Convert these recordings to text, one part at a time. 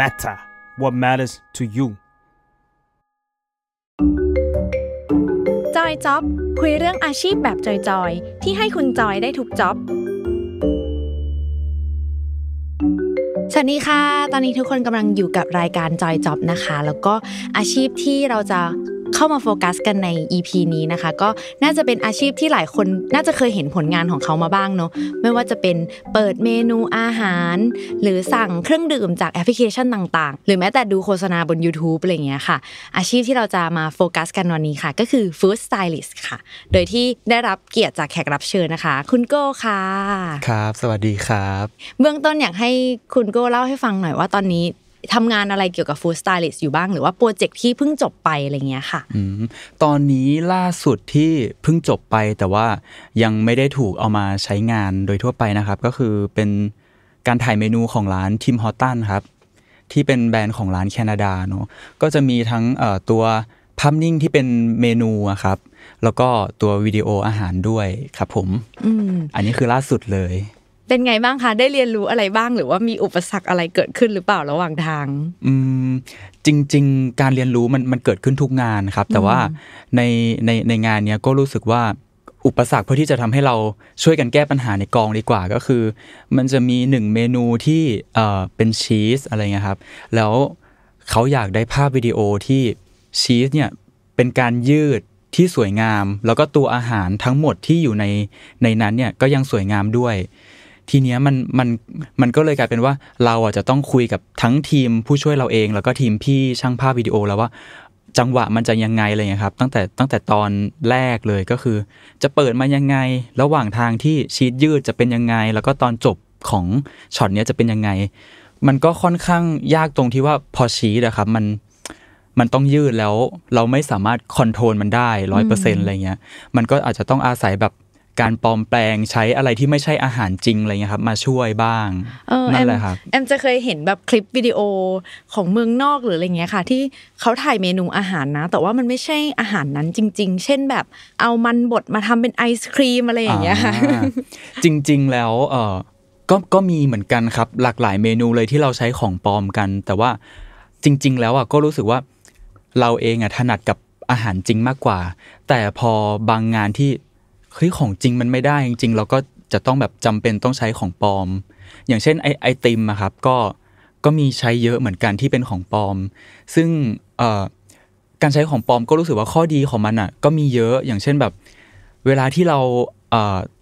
matter what matters to you จอยจ็อบคุยเรื่องอาชีพแบบจอยจอยที่ให้คุณจอยได้ทุกจ็อบสวัสดีค่ะ ตอนนี้ทุกคนกำลังอยู่กับรายการจอยจ็อบนะคะ แล้วก็อาชีพที่เราจะเข้ามาโฟกัสกันใน EP นี้นะคะ ก็น่าจะเป็นอาชีพที่หลายคนน่าจะเคยเห็นผลงานของเขามาบ้างเนาะไม่ว่าจะเป็นเปิดเมนูอาหาร หรือสั่งเครื่องดื่มจากแอปพลิเคชันต่าง ๆ หรือแม้แต่ดูโฆษณาบน YouTube อะไรเงี้ยค่ะ อาชีพที่เราจะมาโฟกัสกันวันนี้ค่ะก็คือ Food Stylist ค่ะ โดยที่ได้รับเกียรติจากแขกรับเชิญนะคะ คุณโก้ค่ะครับสวัสดีครับเบื้องต้นอยากให้คุณโก้เล่าให้ฟังหน่อยว่าตอนนี้ทำงานอะไรเกี่ยวกับฟู้ดสไตลิสต์อยู่บ้าง หรือว่าโปรเจกต์ที่เพิ่งจบไป อะไรเงี้ยค่ะตอนนี้ล่าสุดที่เพิ่งจบไปแต่ว่ายังไม่ได้ถูกเอามาใช้งานโดยทั่วไปนะครับ ก็คือเป็นการถ่ายเมนูของร้านทิมฮอตตันครับ ที่เป็นแบรนด์ของร้านแคนาดาเนาะก็จะมีทั้งตัวภาพนิ่งที่เป็นเมนูครับ แล้วก็ตัววิดีโออาหารด้วยครับ ผมออันนี้คือล่าสุดเลยเป็นไงบ้างคะ ได้เรียนรู้อะไรบ้าง หรือว่ามีอุปสรรคอะไรเกิดขึ้นหรือเปล่าระหว่างทางอืมจริงๆ การเรียนรู้มันมันเกิดขึ้นทุกงานครับ แต่ว่าในในในงานเนี้ยก็รู้สึกว่าอุปสรรคเพื่อที่จะทำให้เราช่วยกันแก้ปัญหาในกองดีกว่า ก็คือ มันจะมีหนึ่งเมนูที่เอ่อเป็นชีสอะไรเงี้ยครับ แล้วเขาอยากได้ภาพวิดีโอที่ชีสเนี่ยเป็นการยืดที่สวยงาม แล้วก็ตัวอาหารทั้งหมดที่อยู่ในในนั้นเนี่ยก็ยังสวยงามด้วยทีเนี้ยมันมันมันก็เลยกลายเป็นว่าเราอ่ะจะต้องคุยกับทั้งทีมผู้ช่วยเราเอง แล้วก็ทีมพี่ช่างภาพวิดีโอ แล้วว่าจังหวะมันจะยังไงเลยครับตั้งแต่ตั้งแต่ตอนแรกเลยก็คือ จะเปิดมายังไง ระหว่างทางที่ชีตยืดจะเป็นยังไง แล้วก็ตอนจบของช็อตเนี้ยจะเป็นยังไง มันก็ค่อนข้างยากตรงที่ว่า พอชี้นะครับมันมันต้องยืดแล้วเราไม่สามารถคอนโทรลมันได้ร้อยเปอร์เซ็นต์อะไรเงี้ยมันก็อาจจะต้องอาศัยแบบการปลอมแปลงใช้อะไรที่ไม่ใช่อาหารจริงอะไรเงี้ยครับมาช่วยบ้างนั่นแหละครับแอมจะเคยเห็นแบบคลิปวิดีโอของเมืองนอกหรืออะไรเงี้ยค่ะ ที่เขาถ่ายเมนูอาหารนะ แต่ว่ามันไม่ใช่อาหารนั้นจริงๆ เช่นแบบเอามันบดมาทำเป็นไอศครีมอะไรอย่างเงี้ยค่ะจริงๆแล้วเออก็ก็มีเหมือนกันครับหลากหลายเมนูเลยที่เราใช้ของปลอมกัน แต่ว่าจริง ๆ แล้วอ่ะก็รู้สึกว่าเราเองอ่ะถนัดกับอาหารจริงมากกว่า แต่พอบางงานที่เฮ้ยของจริงมันไม่ได้จริงๆเราก็จะต้องแบบจำเป็นต้องใช้ของปลอม อย่างเช่นไอไอติมอะครับก็ก็มีใช้เยอะเหมือนกันที่เป็นของปลอม ซึ่งการใช้ของปลอมก็รู้สึกว่าข้อดีของมันอะก็มีเยอะอย่างเช่นแบบ เวลาที่เรา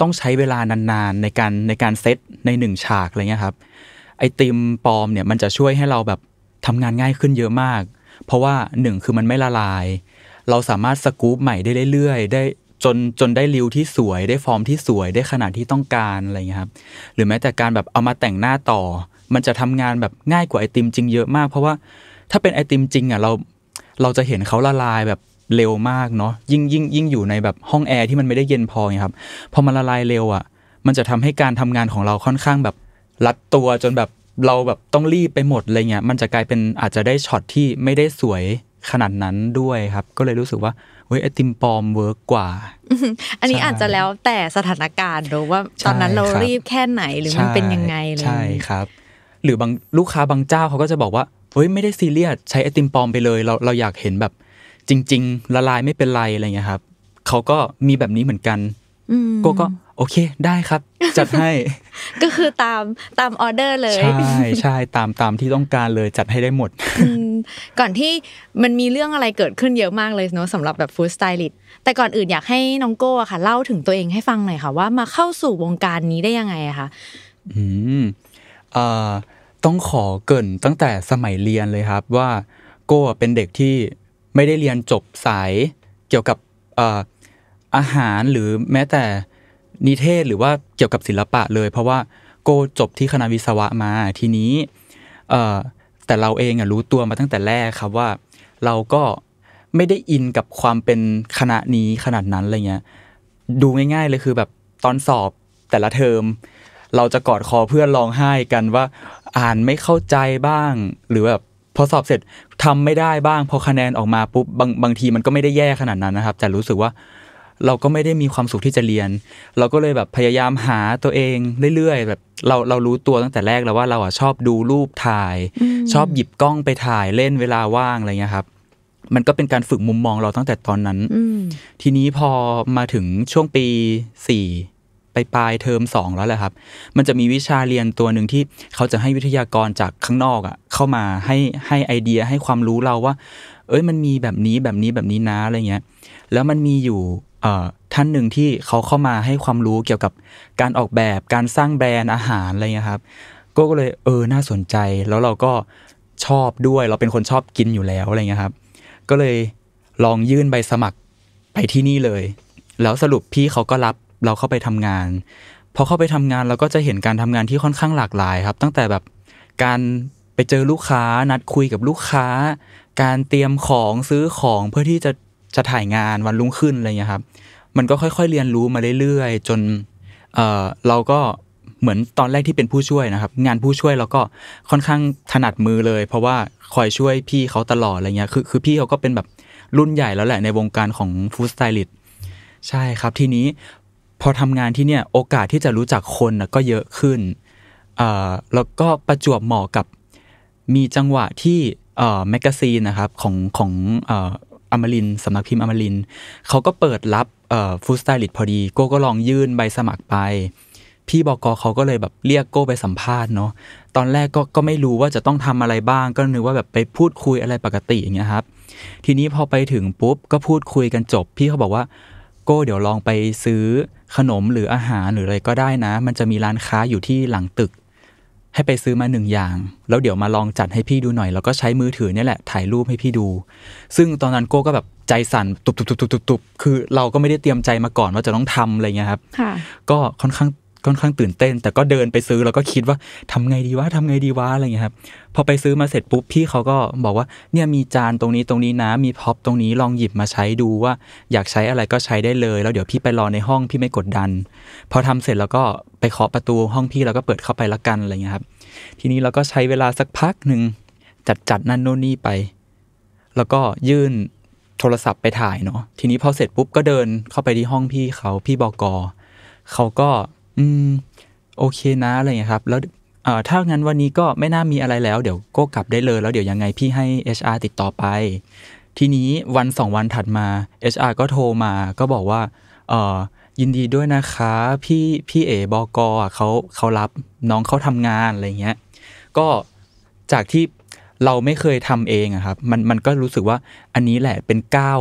ต้องใช้เวลานานๆ ในการในการเซตในหนึ่งฉากอะไรเงี้ยครับไอติมปลอมเนี่ยมันจะช่วยให้เราแบบทำงานง่ายขึ้นเยอะมาก เพราะว่าหนึ่งคือมันไม่ละลาย เราสามารถสกู๊ปใหม่ได้เรื่อยๆได้จนจนได้ริ้วที่สวยได้ฟอร์มที่สวยได้ขนาดที่ต้องการอะไรเงี้ยครับ หรือแม้แต่การแบบเอามาแต่งหน้าต่อ มันจะทำงานแบบง่ายกว่าไอติม จริงเยอะมากเพราะว่าถ้าเป็นไอติมจริงอ่ะเรา เราจะเห็นเขาละลายแบบเร็วมากเนาะยิ่งยิ่งยิ่งอยู่ในแบบห้องแอร์ที่มันไม่ได้เย็นพอไงครับพอมันละลายเร็วอ่ะมันจะทำให้การทำงานของเราค่อนข้างแบบรัดตัวจนแบบเราแบบต้องรีบไปหมดอะไรเงี้ยมันจะกลายเป็นอาจจะได้ช็อตที่ไม่ได้สวยขนาดนั้นด้วยครับก็เลยรู้สึกว่าฮ้ยไอติมปลอมเวิร์กกว่า อันนี้อาจจะแล้วแต่สถานการณ์หรือว่าตอนนั้นเรารีบแค่ไหน หรือมันเป็นยังไงเลย ใช่ครับ หรือบางลูกค้าบางเจ้าเขาก็จะบอกว่า เฮ้ย ไม่ได้ซีเรียสใช้ไอติมปลอมไปเลยเราเราอยากเห็นแบบ จริง ๆ ละลายไม่เป็นไรอะไรเงี้ยครับเขาก็มีแบบนี้เหมือนกันโกก็ โอเคได้ครับ จัดให้ ก็คือตามตามออเดอร์เลยใช่ใช่ตามตามที่ต้องการเลยจัดให้ได้หมดก่อนที่มันมีเรื่องอะไรเกิดขึ้นเยอะมากเลยเนาะสำหรับแบบฟู้ดสไตลิสต์แต่ก่อนอื่นอยากให้น้องโก้ค่ะ เล่าถึงตัวเองให้ฟังหน่อยค่ะว่ามาเข้าสู่วงการนี้ได้ยังไงอะคะอืมอ่าต้องขอเกินตั้งแต่สมัยเรียนเลยครับว่า โก้เป็นเด็กที่ไม่ได้เรียนจบสายเกี่ยวกับอาหารหรือแม้แต่นิเทศหรือว่าเกี่ยวกับศิลปะเลยเพราะว่า โกจบที่คณะวิศวะมาทีนี้แต่เราเองรู้ตัวมาตั้งแต่แรกครับว่า เราก็ไม่ได้อินกับความเป็นคณะนี้ขนาดนั้นอะไรเงี้ยดูง่ายๆเลยคือแบบตอนสอบแต่ละเทอมเราจะกอดคอเพื่อนร้องไห้กันว่าอ่านไม่เข้าใจบ้าง หรือแบบพอสอบเสร็จทำไม่ได้บ้างพอคะแนนออกมาปุ๊บบางบางทีมันก็ไม่ได้แย่ขนาดนั้นนะครับแต่รู้สึกว่าเราก็ไม่ได้มีความสุขที่จะเรียน เราก็เลยแบบพยายามหาตัวเองเรื่อยๆ แบบเราเรารู้ตัวตั้งแต่แรกแล้วว่าเราอ่ะชอบดูรูปถ่าย ชอบหยิบกล้องไปถ่ายเล่นเวลาว่างอะไรเงี้ยครับ มันก็เป็นการฝึกมุมมองเราตั้งแต่ตอนนั้น ทีนี้พอมาถึงช่วงปีสี่ไปปลายเทอมสองแล้วแหละครับ มันจะมีวิชาเรียนตัวหนึ่งที่เขาจะให้วิทยากรจากข้างนอกอ่ะ เข้ามาให้ให้ไอเดียให้ความรู้เราว่า เอ้ย มันมีแบบนี้แบบนี้แบบนี้นะอะไรเงี้ย แล้วมันมีอยู่ท่านหนึ่งที่เขาเข้ามาให้ความรู้เกี่ยวกับการออกแบบการสร้างแบรนด์อาหารอะไรเงี้ยครับ ก็เลยเออน่าสนใจแล้วเราก็ชอบด้วยเราเป็นคนชอบกินอยู่แล้วอะไรเงี้ยครับ ก็เลยลองยื่นใบสมัครไปที่นี่เลย แล้วสรุปพี่เขาก็รับเราเข้าไปทำงานพอเข้าไปทำงานเราก็จะเห็นการทำงานที่ค่อนข้างหลากหลายครับ ตั้งแต่แบบการไปเจอลูกค้า นัดคุยกับลูกค้า การเตรียมของซื้อของเพื่อที่จะจะถ่ายงานวันรุ่งขึ้นอะไรเงี้ยครับ มันก็ค่อยๆเรียนรู้มาเรื่อยๆ จนเเราก็เหมือนตอนแรกที่เป็นผู้ช่วยนะครับ งานผู้ช่วยเราก็ค่อนข้างถนัดมือเลย เพราะว่าคอยช่วยพี่เขาตลอดอะไรเงี้ยคือคือพี่เขาก็เป็นแบบรุ่นใหญ่แล้วแหละในวงการของฟู้ดสไตลิสต์ใช่ครับทีนี้พอทำงานที่เนี่ยโอกาสที่จะรู้จักคนก็เยอะขึ้นแล้วก็ประจวบเหมาะกับมีจังหวะที่แมกกาซีนนะครับของของอมรินสำนักพิมพ์อมรินเขาก็เปิดรับฟู้ดสไตลิสต์พอดี โก้ก็ลองยื่นใบสมัครไป พี่บอกเขาก็เลยแบบเรียกโก้ไปสัมภาษณ์เนาะตอนแรกก็ก็ไม่รู้ว่าจะต้องทำอะไรบ้างก็นึกว่าแบบไปพูดคุยอะไรปกติอย่างเงี้ยครับทีนี้พอไปถึงปุ๊บ ก็พูดคุยกันจบ พี่เขาบอกว่า โก้เดี๋ยวลองไปซื้อขนมหรืออาหารหรืออะไรก็ได้นะ มันจะมีร้านค้าอยู่ที่หลังตึกให้ไปซื้อมาหนึ่งอย่าง แล้วเดี๋ยวมาลองจัดให้พี่ดูหน่อย แล้วก็ใช้มือถือเนี่ยแหละ ถ่ายรูปให้พี่ดู ซึ่งตอนนั้นโก้ก็แบบใจสั่นตุบๆๆ ๆ ๆ คือเราก็ไม่ได้เตรียมใจมาก่อนว่าจะต้องทำอะไรเงี้ยครับก็ค่อนข้างค่อนข้างตื่นเต้น แต่ก็เดินไปซื้อแล้วก็คิดว่าทำไงดีวะทำไงดีวะอะไรเงี้ยครับพอไปซื้อมาเสร็จปุ๊บพี่เขาก็บอกว่าเนี่ยมีจานตรงนี้ตรงนี้นะ มีพ็อปตรงนี้ลองหยิบมาใช้ดูว่า อยากใช้อะไรก็ใช้ได้เลยแล้วเดี๋ยวพี่ไปรอในห้องพี่ไม่กดดัน พอทำเสร็จแล้วก็ไปเคาะประตูห้องพี่ แล้วก็เปิดเข้าไปละกันอะไรเงี้ยครับ ทีนี้เราก็ใช้เวลาสักพักหนึ่งจัดจัดนั่นโน่นนี่ไป แล้วก็ยื่นโทรศัพท์ไปถ่ายเนาะทีนี้พอเสร็จปุ๊บก็เดินเข้าไปที่ห้องพี่เขาพี่บอกอเขาก็อืมโอเคนะ อะไรเงี้ยครับ แล้วเอ่อถ้างั้นวันนี้ก็ไม่น่ามีอะไรแล้วเดี๋ยวก็กลับได้เลยแล้วเดี๋ยวยังไงพี่ให้ HR ติดต่อไป ทีนี้วันสองวันถัดมา HR ก็โทรมาก็บอกว่า เอ่อยินดีด้วยนะคะพี่พี่เอ๋บอกอ่ะเขาเขารับน้องเขาทำงานอะไรเงี้ยก็จากที่เราไม่เคยทำเองอะครับ มันมันก็รู้สึกว่าอันนี้แหละเป็นก้าว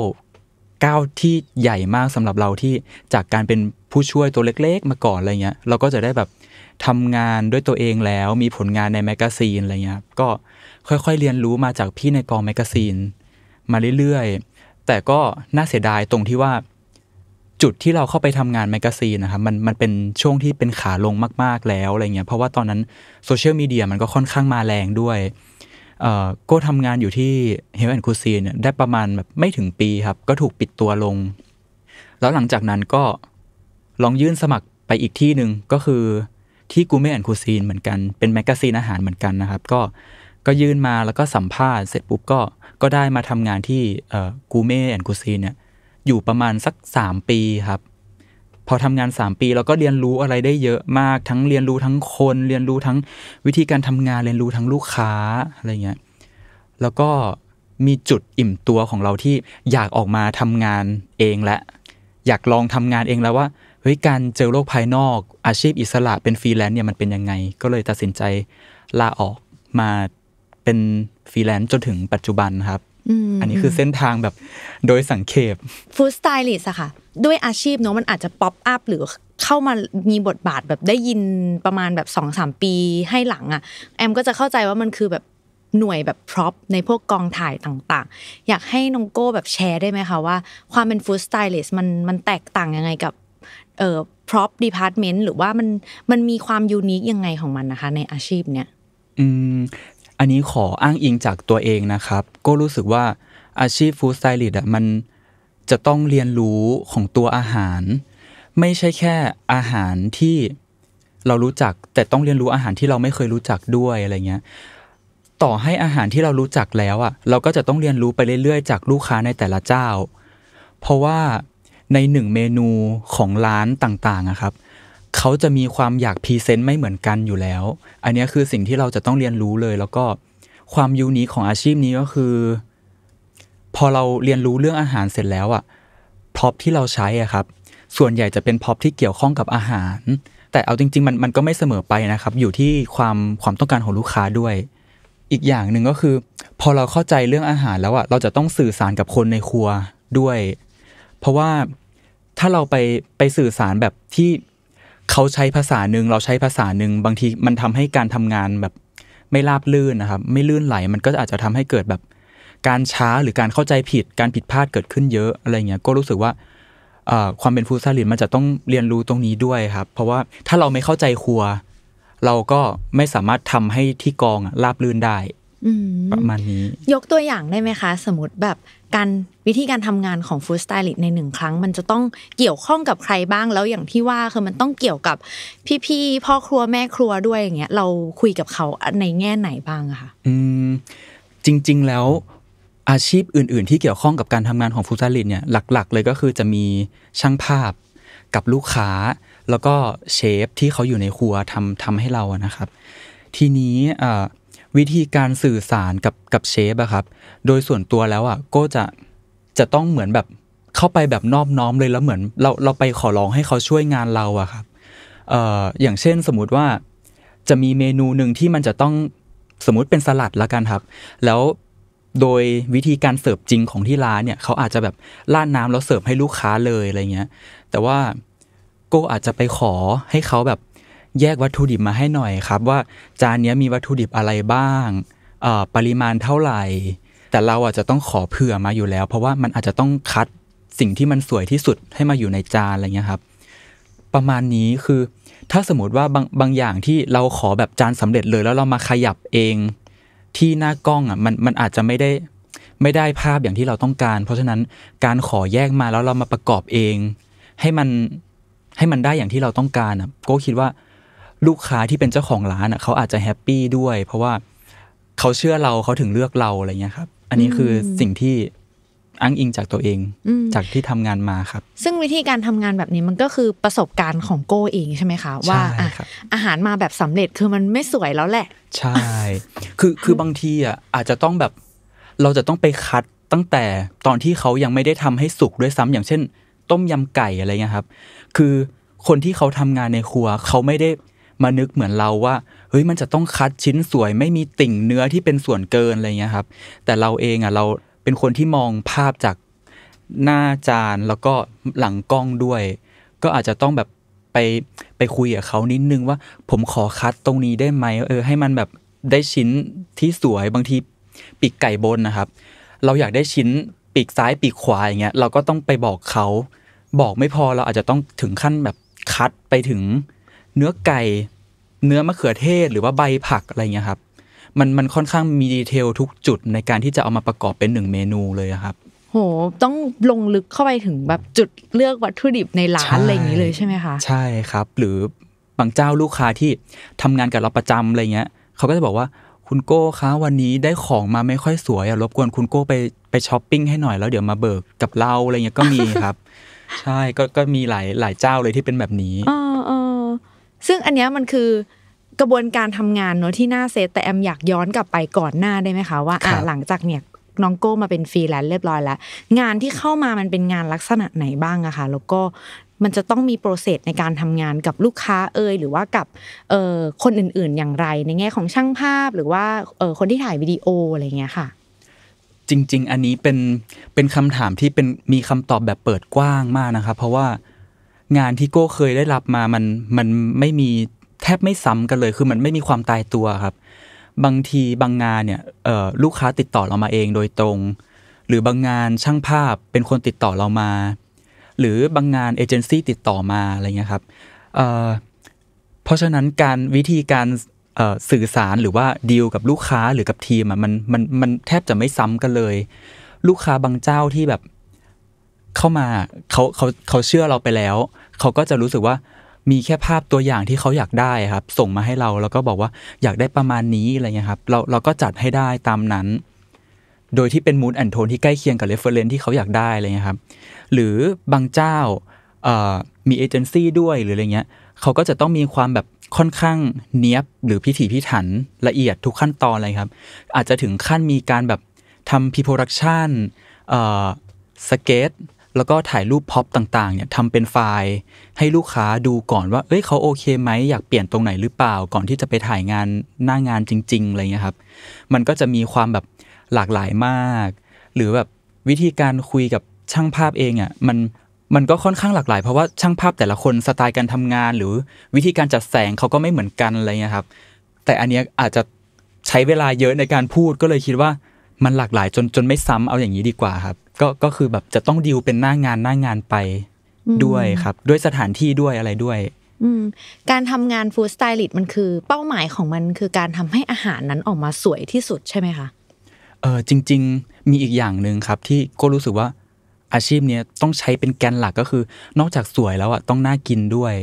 ก้าวที่ใหญ่มากสำหรับเราที่จากการเป็นผู้ช่วยตัวเล็กๆมาก่อนอะไรเงี้ยเราก็จะได้แบบทำงานด้วยตัวเองแล้วมีผลงานในแมกกาซีนอะไรเงี้ยก็ค่อยๆเรียนรู้มาจากพี่ในกอง แมกกาซีนมาเรื่อยๆ แต่ก็น่าเสียดายตรงที่ว่าจุดที่เราเข้าไปทำงานแมกกาซีนนะครับมันมันเป็นช่วงที่เป็นขาลงมากๆแล้วอะไรเงี้ยเพราะว่าตอนนั้นโซเชียลมีเดียมันก็ค่อนข้างมาแรงด้วยเออ่ก็ทำงานอยู่ที่เฮลแอนด์คูซีนได้ประมาณแบบไม่ถึงปีครับก็ถูกปิดตัวลง แล้วหลังจากนั้นก็ลองยื่นสมัครไปอีกที่หนึ่งก็คือที่กูเม่แอนคูซีนเหมือนกันเป็นแมกกาซีนอาหารเหมือนกันนะครับก็ก็ยื่นมาแล้วก็สัมภาษณ์ เสร็จปุ๊บก็ก็ได้มาทำงานที่กูเม่แอนคูซีนเนี่ยอยู่ประมาณสัก 3 ปีครับพอทำงาน 3 ปีเราก็เรียนรู้อะไรได้เยอะมากทั้งเรียนรู้ทั้งคนเรียนรู้ทั้งวิธีการทำงานเรียนรู้ทั้งลูกค้าอะไรเงี้ยแล้วก็มีจุดอิ่มตัวของเราที่อยากออกมาทำงานเองและอยากลองทำงานเองแล้วว่าเฮ้ยการเจอโลกภายนอกอาชีพอิสระเป็นฟรีแลนซ์เนี่ยมันเป็นยังไงก็เลยตัดสินใจลาออกมาเป็นฟรีแลนซ์จนถึงปัจจุบันครับอันนี้คือเส้นทางแบบโดยสังเขปฟู้ดสไตลิสอะค่ะด้วยอาชีพเนาะมันอาจจะป๊อปอัพหรือเข้ามามีบทบาทแบบได้ยินประมาณแบบสองสามปีให้หลังอะแอมก็จะเข้าใจว่ามันคือแบบหน่วยแบบพร็อพในพวกกองถ่ายต่างๆ อยากให้นงโก้แบบแชร์ ได้ไหมคะว่าความเป็นฟู้ดสไตลิสมันมันแตกต่างยังไงกับเอ่ออพดีพาร์ตเมนต์หรือว่ามันมันมีความยูนิคยังไงของมันนะคะในอาชีพเนี้ยอืม อันนี้ขออ้างอิงจากตัวเองนะครับ ก็รู้สึกว่าอาชีพฟู้ดสไตลิสต์อ่ะมันจะต้องเรียนรู้ของตัวอาหาร ไม่ใช่แค่อาหารที่เรารู้จัก แต่ต้องเรียนรู้อาหารที่เราไม่เคยรู้จักด้วยอะไรเงี้ยต่อให้อาหารที่เรารู้จักแล้วอ่ะเราก็จะต้องเรียนรู้ไปเรื่อยๆ จากลูกค้าในแต่ละเจ้า เพราะว่าในหนึ่งเมนูของร้านต่างๆครับเขาจะมีความอยากพรีเซนต์ไม่เหมือนกันอยู่แล้ว อันนี้คือสิ่งที่เราจะต้องเรียนรู้เลย แล้วก็ความยูนิคของอาชีพนี้ก็คือ พอเราเรียนรู้เรื่องอาหารเสร็จแล้วอะพร็อพที่เราใช้อะครับส่วนใหญ่จะเป็นพร็อพที่เกี่ยวข้องกับอาหาร แต่เอาจริง ๆ มันมันก็ไม่เสมอไปนะครับ อยู่ที่ความความต้องการของลูกค้าด้วย อีกอย่างหนึ่งก็คือ พอเราเข้าใจเรื่องอาหารแล้วอะเราจะต้องสื่อสารกับคนในครัวด้วย เพราะว่าถ้าเราไปไปสื่อสารแบบที่เขาใช้ภาษาหนึ่งเราใช้ภาษาหนึ่งบางทีมันทำให้การทำงานแบบไม่ราบลื่นนะครับ ไม่ลื่นไหลมันก็อาจจะทำให้เกิดแบบการช้าหรือการเข้าใจผิดการผิดพลาดเกิดขึ้นเยอะอะไรเงี้ยก็รู้สึกว่าความเป็นฟูซาลินมันจะต้องเรียนรู้ตรงนี้ด้วยครับเพราะว่าถ้าเราไม่เข้าใจครัว เราก็ไม่สามารถทำให้ที่กองราบลื่นได้ประมาณนี้ ยกตัวอย่างได้ไหมคะ สมมติแบบการวิธีการทำงานของฟู้ดสไตลิสตในหนึ่งครั้ง มันจะต้องเกี่ยวข้องกับใครบ้างแล้วอย่างที่ว่าคือมันต้องเกี่ยวกับพี่ๆพ่อครัวแม่ครัวด้วยอย่างเงี้ยเราคุยกับเขาในแง่ไหนบ้างอะคะอืม จริงๆ แล้วอาชีพอื่นๆที่เกี่ยวข้องกับการทำงานของฟู้ดสไตลิสตเนี่ยหลักๆเลยก็คือจะมีช่างภาพกับลูกค้า แล้วก็เชฟที่เขาอยู่ในครัวทำทำให้เรานะครับทีนี้วิธีการสื่อสารกับกับเชฟอะครับ โดยส่วนตัวแล้วอะก็จะจะต้องเหมือนแบบเข้าไปแบบนอบน้อมเลยแล้วเหมือนเราเราไปขอร้องให้เขาช่วยงานเราอะครับเอ่ออย่างเช่น สมมุติว่าจะมีเมนูหนึ่งที่มันจะต้องสมมุติเป็นสลัดละกันครับแล้วโดยวิธีการเสิร์ฟจริงของที่ร้านเนี่ยเขาอาจจะแบบราดน้ำแล้วเสิร์ฟให้ลูกค้าเลยอะไรเงี้ย แต่ว่าโกอาจจะไปขอให้เขาแบบแยกวัตถุดิบมาให้หน่อยครับว่าจานนี้มีวัตถุดิบอะไรบ้าง ปริมาณเท่าไหร่ แต่เราอาจจะต้องขอเผื่อมาอยู่แล้ว เพราะว่ามันอาจจะต้องคัดสิ่งที่มันสวยที่สุดให้มาอยู่ในจานอะไรเงี้ยครับประมาณนี้คือถ้าสมมติว่าบางบางอย่างที่เราขอแบบจานสำเร็จเลยแล้วเรามาขยับเองที่หน้ากล้องอ่ะมันมันอาจจะไม่ได้ไม่ได้ภาพอย่างที่เราต้องการ เพราะฉะนั้นการขอแยกมาแล้วเรามาประกอบเองให้มันให้มันได้อย่างที่เราต้องการอ่ะก็คิดว่าลูกค้าที่เป็นเจ้าของร้านเขาอาจจะแฮปปี้ด้วย เพราะว่าเขาเชื่อเราเขาถึงเลือกเราอะไรเงี้ยครับอันนี้คือสิ่งที่อ้างอิงจากตัวเองจากที่ทำงานมาครับ ซึ่งวิธีการทำงานแบบนี้มันก็คือประสบการณ์ของโก้เองใช่ไหมคะ ว่าอาหารมาแบบสำเร็จคือมันไม่สวยแล้วแหละ ใช่ คือคือ บางทีอ่ะอาจจะต้องแบบเราจะต้องไปคัดตั้งแต่ตอนที่เขายังไม่ได้ทำให้สุกด้วยซ้ำอย่างเช่น ต้มยำไก่อะไรเงี้ยครับ คือคนที่เขาทำงานในครัวเขาไม่ได้มานึกเหมือนเราว่าเฮ้ยมันจะต้องคัดชิ้นสวยไม่มีติ่งเนื้อที่เป็นส่วนเกินอะไรเงี้ยครับ แต่เราเองอ่ะเราเป็นคนที่มองภาพจากหน้าจานแล้วก็หลังกล้องด้วย ก็อาจจะต้องแบบไปไปคุยกับเขานิดนึงว่า ผมขอคัดตรงนี้ได้ไหมเออให้มันแบบได้ชิ้นที่สวยบางทีปีกไก่บนนะครับ เราอยากได้ชิ้นปีกซ้ายปีกขวาอย่างเงี้ยเราก็ต้องไปบอกเขาบอกไม่พอเราอาจจะต้องถึงขั้นแบบคัดไปถึงเนื้อไก่เนื้อมะเขือเทศหรือว่าใบผักอะไรเงี้ยครับมันมันค่อนข้างมีดีเทลทุกจุดในการที่จะเอามาประกอบเป็นหนึ่งเมนูเลยครับโห ต้องลงลึกเข้าไปถึงแบบจุดเลือกวัตถุดิบในร้านอะไรอย่างนี้เลยใช่ไหมคะ ใช่ครับ หรือบางเจ้าลูกค้าที่ทำงานกับเราประจำอะไรเงี้ยเขาก็จะบอกว่า คุณโก้คะวันนี้ได้ของมาไม่ค่อยสวยอะรบกวนคุณโก้ไปไปช้อปปิ้งให้หน่อยแล้วเดี๋ยวมาเบิกกับเราอะไรเงี้ยก็มีครับ ใช่ก็ก็มีหลายหลายเจ้าเลยที่เป็นแบบนี้อ๋อซึ่งอันนี้มันคือกระบวนการทำงานเนอะที่หน้า เซต แต่แอมอยากย้อนกลับไปก่อนหน้าได้ไหมคะว่าหลังจากเนี่ยน้องโก้มาเป็นฟรีแลนซ์เรียบร้อย แล้ว งานที่เข้ามามันเป็นงานลักษณะไหนบ้างอะคะแล้วก็มันจะต้องมีโปรเซสในการทำงานกับลูกค้าเอ่ยหรือว่ากับเอคนอื่น ๆอย่างไร ในแง่ของช่างภาพหรือว่าเคนที่ถ่ายวิดีโออะไรเงี้ยค่ะ จริงๆ อันนี้เป็นเป็นคำถามที่เป็นมีคำตอบแบบเปิดกว้างมากนะครับเพราะว่างานที่โก้เคยได้รับมามันมันไม่มีแทบไม่ซ้ำกันเลย คือมันไม่มีความตายตัวครับ บางทีบางงานเนี่ยลูกค้าติดต่อเรามาเองโดยตรง หรือบางงานช่างภาพเป็นคนติดต่อเรามา หรือบางงานเอเจนซี่ติดต่อมาอะไรเงี้ยครับเพราะฉะนั้นการวิธีการสื่อสารหรือว่าดีลกับลูกค้าหรือกับทีมมันมันมันแทบจะไม่ซ้ำกันเลย ลูกค้าบางเจ้าที่แบบเข้ามาเขาเขาเขาเชื่อเราไปแล้วเขาก็จะรู้สึกว่ามีแค่ภาพตัวอย่างที่เขาอยากได้ครับส่งมาให้เรา แล้วก็บอกว่าอยากได้ประมาณนี้อะไรเงี้ยครับเราเราก็จัดให้ได้ตามนั้น โดยที่เป็นมูดแอนโทนที่ใกล้เคียงกับเรฟเฟอร์เรนที่เขาอยากได้อะไรเงี้ยครับ หรือบางเจ้ามีเอเจนซี่ด้วยหรืออะไรเงี้ยเขาก็จะต้องมีความแบบค่อนข้างเนี้ยบหรือพิถีพิถันละเอียดทุกขั้นตอนอะไรครับอาจจะถึงขั้นมีการแบบทำพีโพรักชันสเกตแล้วก็ถ่ายรูปพ็อปต่างๆเนี่ยทำเป็นไฟล์ ให้ลูกค้าดูก่อนว่าเอ้ยเขาโอเคไหมอยากเปลี่ยนตรงไหนหรือเปล่าก่อนที่จะไปถ่ายงานหน้างานจริงๆอะไรเงี้ยครับ มันก็จะมีความแบบหลากหลายมาก หรือแบบวิธีการคุยกับช่างภาพเองอะ่ะมันมันก็ค่อนข้างหลากหลาย เพราะว่าช่างภาพแต่ละคนสไตล์การทำงานหรือวิธีการจัดแสงเขาก็ไม่เหมือนกันอะไรเงี้ยครับ แต่อันเนี้ยอาจจะใช้เวลาเยอะในการพูดก็เลยคิดว่ามันหลากหลายจนจนไม่ซ้ำเอาอย่างนี้ดีกว่าครับ ก็ก็คือแบบจะต้องดิวเป็นหน้างานหน้างานไปด้วยครับ ด้วยสถานที่ด้วยอะไรด้วยการทำงานฟู้ดสไตลิสต์มันคือเป้าหมายของมันคือการทำให้อาหารนั้นออกมาสวยที่สุดใช่ไหมคะเออจริง ๆ มีอีกอย่างหนึ่งครับที่ก็รู้สึกว่าอาชีพนี้ต้องใช้เป็นแกนหลักก็คือ นอกจากสวยแล้วอ่ะต้องน่ากินด้วย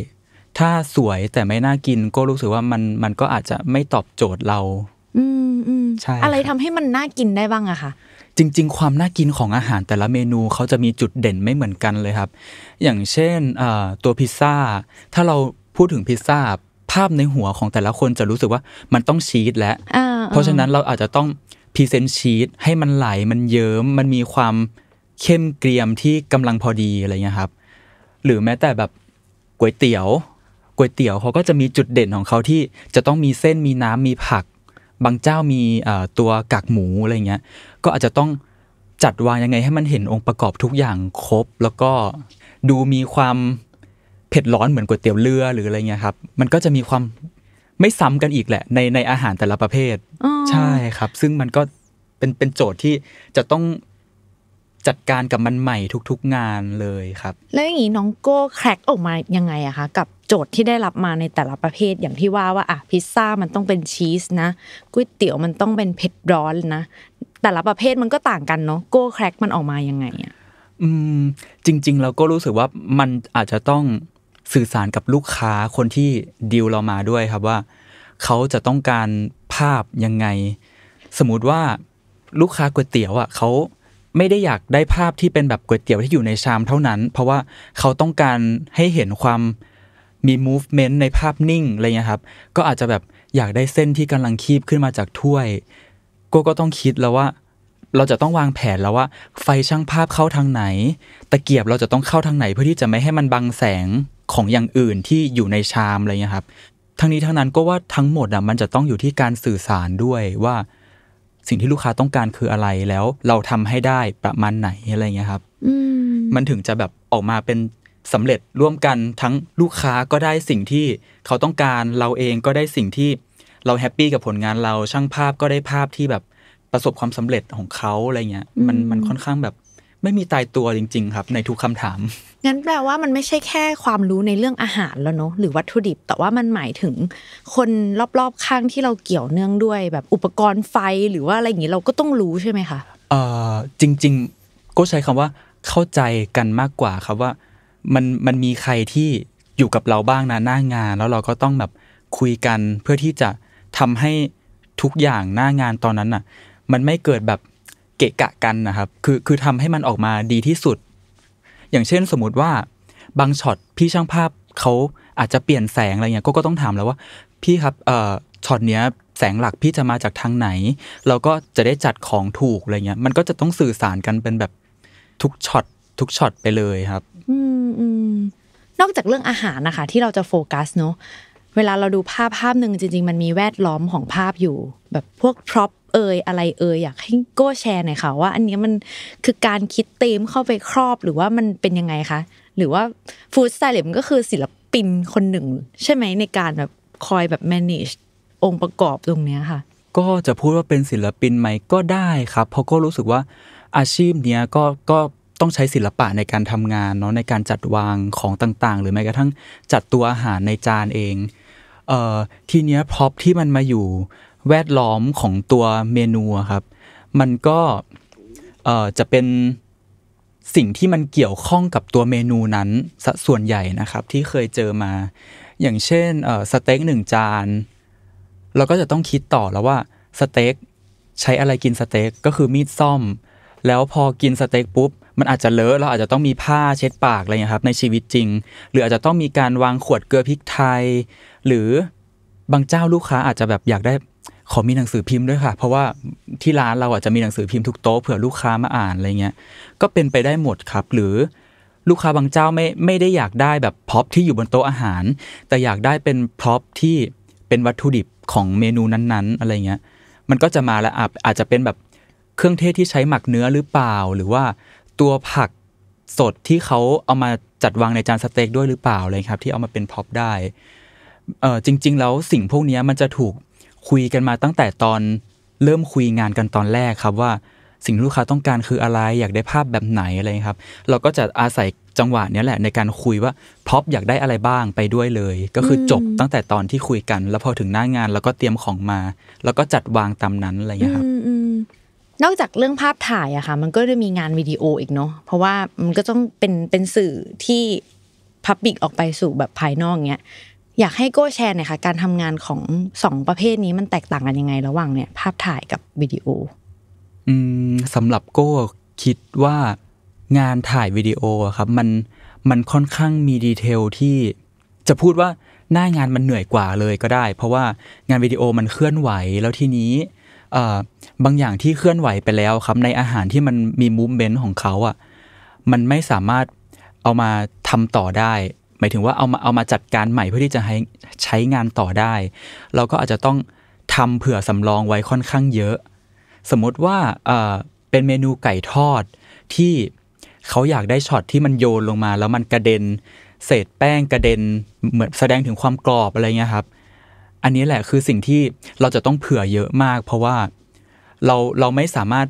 ถ้าสวยแต่ไม่น่ากินก็รู้สึกว่ามันมันก็อาจจะไม่ตอบโจทย์เราอืมอืมใช่อะไรทำให้มันน่ากินได้บ้างอะคะ จริงๆ ความน่ากินของอาหารแต่ละเมนูเขาจะมีจุดเด่นไม่เหมือนกันเลยครับ อย่างเช่นตัวพิซซ่า ถ้าเราพูดถึงพิซซ่า ภาพในหัวของแต่ละคนจะรู้สึกว่ามันต้องชีสและเพราะฉะนั้นเราอาจจะต้องพรีเซนต์ชีสให้มันไหลมันเยิ้มมันมีความเข้มเกรียมที่กำลังพอดีอะไรเงี้ยครับ หรือแม้แต่แบบก๋วยเตี๋ยวก๋วยเตี๋ยวเขาก็จะมีจุดเด่นของเขาที่จะต้องมีเส้นมีน้ำมีผักบางเจ้ามีตัวกากหมูอะไรเงี้ย ก็อาจจะต้องจัดวางยังไงให้มันเห็นองค์ประกอบทุกอย่างครบ แล้วก็ดูมีความเผ็ดร้อนเหมือนก๋วยเตี๋ยวเรือหรืออะไรเงี้ยครับ มันก็จะมีความไม่ซ้ำกันอีกแหละในในอาหารแต่ละประเภท ใช่ครับ ซึ่งมันก็เป็นเป็นโจทย์ที่จะต้องจัดการกับมันใหม่ทุกๆงานเลยครับ แล้วอย่างนี้น้องโก้แคร็กออกมายังไงอะคะกับโจทย์ที่ได้รับมาในแต่ละประเภทอย่างที่ว่าว่าอะพิซซ่ามันต้องเป็นชีส นะก๋วยเตี๋ยวมันต้องเป็นเผ็ดร้อนนะแต่ละประเภทมันก็ต่างกันเนาะโก้แคร็กมันออกมายังไงอะอืม จริงๆ เราก็รู้สึกว่ามันอาจจะต้องสื่อสารกับลูกค้าคนที่ดีลเรามาด้วยครับว่า เขาจะต้องการภาพยังไง สมมติว่าลูกค้าก๋วยเตี๋ยวอ่ะเขาไม่ได้อยากได้ภาพที่เป็นแบบก๋วยเตี๋ยวที่อยู่ในชามเท่านั้น เพราะว่าเขาต้องการให้เห็นความมี movement ในภาพนิ่งอะไรเงี้ยครับ ก็อาจจะแบบอยากได้เส้นที่กำลังคีบขึ้นมาจากถ้วย ก็ก็ต้องคิดแล้วว่า เราจะต้องวางแผนแล้วว่าไฟช่างภาพเข้าทางไหน ตะเกียบเราจะต้องเข้าทางไหนเพื่อที่จะไม่ให้มันบังแสงของอย่างอื่นที่อยู่ในชามอะไรเงี้ยครับ ทั้งนี้ทั้งนั้นก็ว่าทั้งหมดอ่ะมันจะต้องอยู่ที่การสื่อสารด้วยว่าสิ่งที่ลูกค้าต้องการคืออะไรแล้วเราทำให้ได้ประมาณไหนอะไรเงี้ยครับ มันถึงจะแบบออกมาเป็นสำเร็จร่วมกันทั้งลูกค้าก็ได้สิ่งที่เขาต้องการ เราเองก็ได้สิ่งที่เราแฮปปี้กับผลงานเราช่างภาพก็ได้ภาพที่แบบประสบความสำเร็จของเขา อะไรเงี้ยมันมันค่อนข้างแบบไม่มีตายตัวจริงๆครับ ในทุกคำถาม งั้นแปลว่ามันไม่ใช่แค่ความรู้ในเรื่องอาหารแล้วเนาะหรือวัตถุดิบ แต่ว่ามันหมายถึง คนรอบๆข้างที่เราเกี่ยวเนื่องด้วยแบบอุปกรณ์ไฟ หรือว่าอะไรอย่างนี้เราก็ต้องรู้ใช่ไหมคะ เออจริงๆ ก็ใช้คำว่าเข้าใจกันมากกว่าครับว่า มันมันมีใครที่อยู่กับเราบ้างนะหน้างาน แล้วเราก็ต้องแบบคุยกันเพื่อที่จะทำให้ทุกอย่างหน้างานตอนนั้นน่ะ มันไม่เกิดแบบเกะกะกันนะครับ คือ คือทำให้มันออกมาดีที่สุด อย่างเช่นสมมติว่าบางช็อตพี่ช่างภาพเขาอาจจะเปลี่ยนแสงอะไรเงี้ย ก็ ก็ต้องถามแล้วว่าพี่ครับเอ่อช็อตเนี้ยแสงหลักพี่จะมาจากทางไหน เราก็จะได้จัดของถูกอะไรเงี้ย มันก็จะต้องสื่อสารกันเป็นแบบทุกช็อตทุกช็อตไปเลยครับอืมนอกจากเรื่องอาหารนะคะ ที่เราจะโฟกัสเนาะเวลาเราดูภาพภาพหนึ่งจริง ๆ มันมีแวดล้อมของภาพอยู่แบบพวกพร็อพเอ่ยอะไรเอ่ยอยากให้ก็แชร์หน่อยค่ะว่า อันนี้มันคือการคิดเต็มเข้าไปครอบหรือว่ามันเป็นยังไงคะหรือว่าฟู้ดสไตล์มันก็คือศิลปินคนหนึ่งใช่ไหมในการแบบคอยแบบ manage องค์ประกอบตรงเนี้ยค่ะ ก็จะพูดว่าเป็นศิลปินไหมก็ได้ครับเพราะก็รู้สึกว่าอาชีพเนี้ยก็ก็ต้องใช้ศิลปะในการทำงานเนาะในการจัดวางของต่าง ๆ หรือแม้กระทั่งจัดตัวอาหารในจานเอง เอ่อทีเนี้ยพร็อพที่มันมาอยู่แวดล้อมของตัวเมนูครับมันก็จะเป็นสิ่งที่มันเกี่ยวข้องกับตัวเมนูนั้นสส่วนใหญ่นะครับที่เคยเจอมา อย่างเช่นสเต็กหนึ่งจานเราก็จะต้องคิดต่อแล้วว่าสเต็กใช้อะไรกินสเต็กก็คือมีดซ่อม แล้วพอกินสเต็กปุ๊บ มันอาจจะเลอะเราอาจจะต้องมีผ้าเช็ดปากอะไรอย่างนครับในชีวิตจริง หรืออาจจะต้องมีการวางขวดเกลือพริกไทย หรือบางเจ้าลูกค้าอาจจะแบบอยากได้ขอมีหนังสือพิมพ์ด้วยค่ะ เพราะว่าที่ร้านเราอาจจะมีหนังสือพิมพ์ทุกโต๊ะเผื่อลูกค้ามาอ่านอะไรเงี้ยก็เป็นไปได้หมดครับ หรือลูกค้าบางเจ้าไม่ไม่ได้อยากได้แบบพร็อพที่อยู่บนโต๊ะอาหาร แต่อยากได้เป็นพร็อพที่เป็นวัตถุดิบของเมนูนั้นๆอะไรเงี้ยมันก็จะมาละอาจจะเป็นแบบเครื่องเทศที่ใช้หมักเนื้อหรือเปล่า หรือว่าตัวผักสดที่เขาเอามาจัดวางในจานสเต็กด้วยหรือเปล่าเลยครับ ที่เอามาเป็นพร็อพได้เออจริงๆแล้วสิ่งพวกนี้มันจะถูกคุยกันมาตั้งแต่ตอนเริ่มคุยงานกันตอนแรกครับว่าสิ่งที่ลูกค้าต้องการคืออะไร อยากได้ภาพแบบไหนอะไรครับ เราก็จะอาศัยจังหวะนี้แหละในการคุยว่าพร็อพอยากได้อะไรบ้างไปด้วยเลย ก็คือจบตั้งแต่ตอนที่คุยกัน แล้วพอถึงหน้างานเราก็เตรียมของมา แล้วก็จัดวางตามนั้นอะไรอย่างนี้ครับนอกจากเรื่องภาพถ่ายอะค่ะมันก็จะมีงานวิดีโออีกเนาะเพราะว่ามันก็ต้องเป็นเป็นสื่อที่พับบิกออกไปสู่แบบภายนอกเนี้ยอยากให้โก้แชร์เนี่ยค่ะการทำงานของสองประเภทนี้มันแตกต่างกันยังไงระหว่างเนี่ยภาพถ่ายกับวิดีโออืมสำหรับโก้คิดว่างานถ่ายวิดีโอครับมันมันค่อนข้างมีดีเทลที่จะพูดว่าหน้างานมันเหนื่อยกว่าเลยก็ได้ เพราะว่างานวิดีโอมันเคลื่อนไหว แล้วทีนี้บางอย่างที่เคลื่อนไหวไปแล้วครับ ในอาหารที่มันมีมูฟเมนต์ของเขาอ่ะมันไม่สามารถเอามาทำต่อได้หมายถึงว่าเอามาเอามาจัดการใหม่เพื่อที่จะให้ใช้งานต่อได้ เราก็อาจจะต้องทำเผื่อสำรองไว้ค่อนข้างเยอะ สมมติว่าเเป็นเมนูไก่ทอดที่เขาอยากได้ช็อตที่มันโยนลงมาแล้วมันกระเด็นเศษแป้งกระเด็นเหมือนแสดงถึงความกรอบอะไรเงี้ยครับ อันนี้แหละคือสิ่งที่เราจะต้องเผื่อเยอะมากเพราะว่าเราเราไม่สามารถ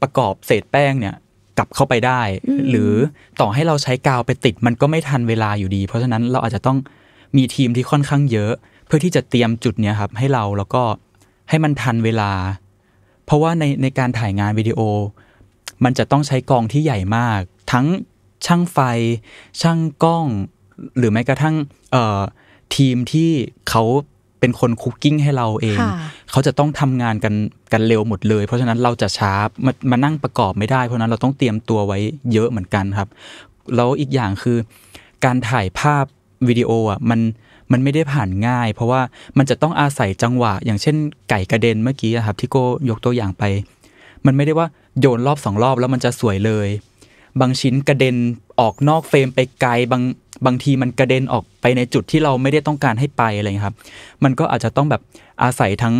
ประกอบเศษแป้งเนี่ยกลับเข้าไปได้ หรือต่อให้เราใช้กาวไปติดมันก็ไม่ทันเวลาอยู่ดี เพราะฉะนั้นเราอาจจะต้องมีทีมที่ค่อนข้างเยอะ เพื่อที่จะเตรียมจุดเนี้ยครับ ให้เราแล้วก็ให้มันทันเวลา เพราะว่าในในการถ่ายงานวิดีโอ มันจะต้องใช้กองที่ใหญ่มาก ทั้งช่างไฟ ช่างกล้อง หรือแม้กระทั่งทีมที่เขาเป็นคนคุกกิ้งให้เราเอง เขาจะต้องทำงานกันกันเร็วหมดเลย เพราะฉะนั้นเราจะช้ามามานั่งประกอบไม่ได้เพราะนั้นเราต้องเตรียมตัวไว้เยอะเหมือนกันครับแล้วอีกอย่างคือ การถ่ายภาพวิดีโออ่ะมันมันไม่ได้ผ่านง่าย เพราะว่ามันจะต้องอาศัยจังหวะ อย่างเช่นไก่กระเด็นเมื่อกี้ครับ ที่โกยกตัวอย่างไป มันไม่ได้ว่าโยนรอบสองรอบแล้วมันจะสวยเลย บางชิ้นกระเด็นออกนอกเฟรมไปไกลบางบางทีมันกระเด็นออกไปในจุดที่เราไม่ได้ต้องการให้ไปอะไรครับ มันก็อาจจะต้องแบบอาศัยทั้ง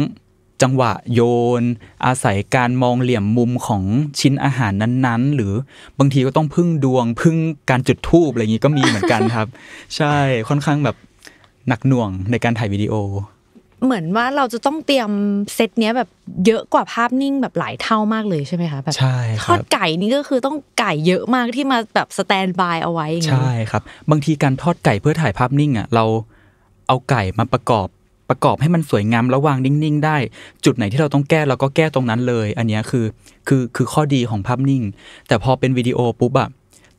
จังหวะโยน อาศัยการมองเหลี่ยมมุมของชิ้นอาหารนั้นๆ หรือบางทีก็ต้องพึ่งดวง พึ่งการจุดทูบอะไรอย่างนี้ก็มีเหมือนกันครับ ใช่ค่อนข้างแบบหนักหน่วงในการถ่ายวิดีโอเหมือนว่าเราจะต้องเตรียมเซตเนี้ยแบบเยอะกว่าภาพนิ่งแบบหลายเท่ามากเลยใช่ไหมคะแบบใช่ทอดไก่นี่ก็คือต้องไก่เยอะมากที่มาแบบสแตนบายเอาไว้ใช่ครับ บางทีการทอดไก่เพื่อถ่ายภาพนิ่งอ่ะเราเอาไก่มาประกอบ ประกอบให้มันสวยงามแล้ววางนิ่ง ๆ ได้จุดไหนที่เราต้องแก้เราก็แก้ตรงนั้นเลย อันนี้คือ คือ คือข้อดีของภาพนิ่ง แต่พอเป็นวิดีโอปุ๊บอะ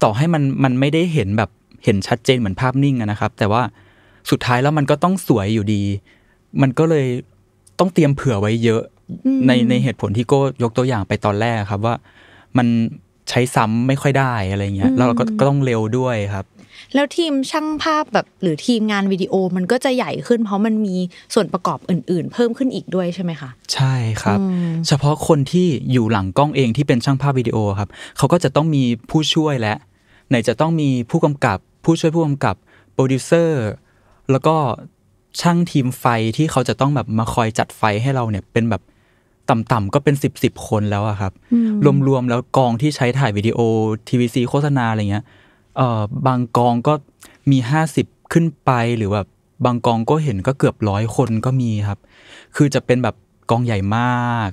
ต่อให้มันมันไม่ได้เห็นแบบเห็นชัดเจนเหมือนภาพนิ่งนะครับ แต่ว่าสุดท้ายแล้วมันก็ต้องสวยอยู่ดีมันก็เลยต้องเตรียมเผื่อไว้เยอะในในเหตุผลที่โก้ยกตัวอย่างไปตอนแรกครับว่ามันใช้ซ้ำไม่ค่อยได้อะไรเงี้ยแล้วเราก็ต้องเร็วด้วยครับ แล้วทีมช่างภาพแบบหรือทีมงานวิดีโอมันก็จะใหญ่ขึ้นเพราะมันมีส่วนประกอบอื่น ๆ เพิ่มขึ้นอีกด้วยใช่ไหมคะใช่ครับ เฉพาะคนที่อยู่หลังกล้องเองที่เป็นช่างภาพวิดีโอครับเขาก็จะต้องมีผู้ช่วยและไหนจะต้องมีผู้กำกับผู้ช่วยผู้กำกับโปรดิวเซอร์ แล้วก็ช่างทีมไฟที่เขาจะต้องแบบมาคอยจัดไฟให้เราเนี่ย เป็นแบบต่ำๆก็เป็นสิบสิบคนแล้วอะครับ รวมๆ แล้วกองที่ใช้ถ่ายวิดีโอ ทีวีซีโฆษณาอะไรเงี้ยเอ่อบางกองก็มีห้าสิบขึ้นไป หรือแบบ บางกองก็เห็นก็เกือบร้อยคนก็มีครับ คือจะเป็นแบบกองใหญ่มาก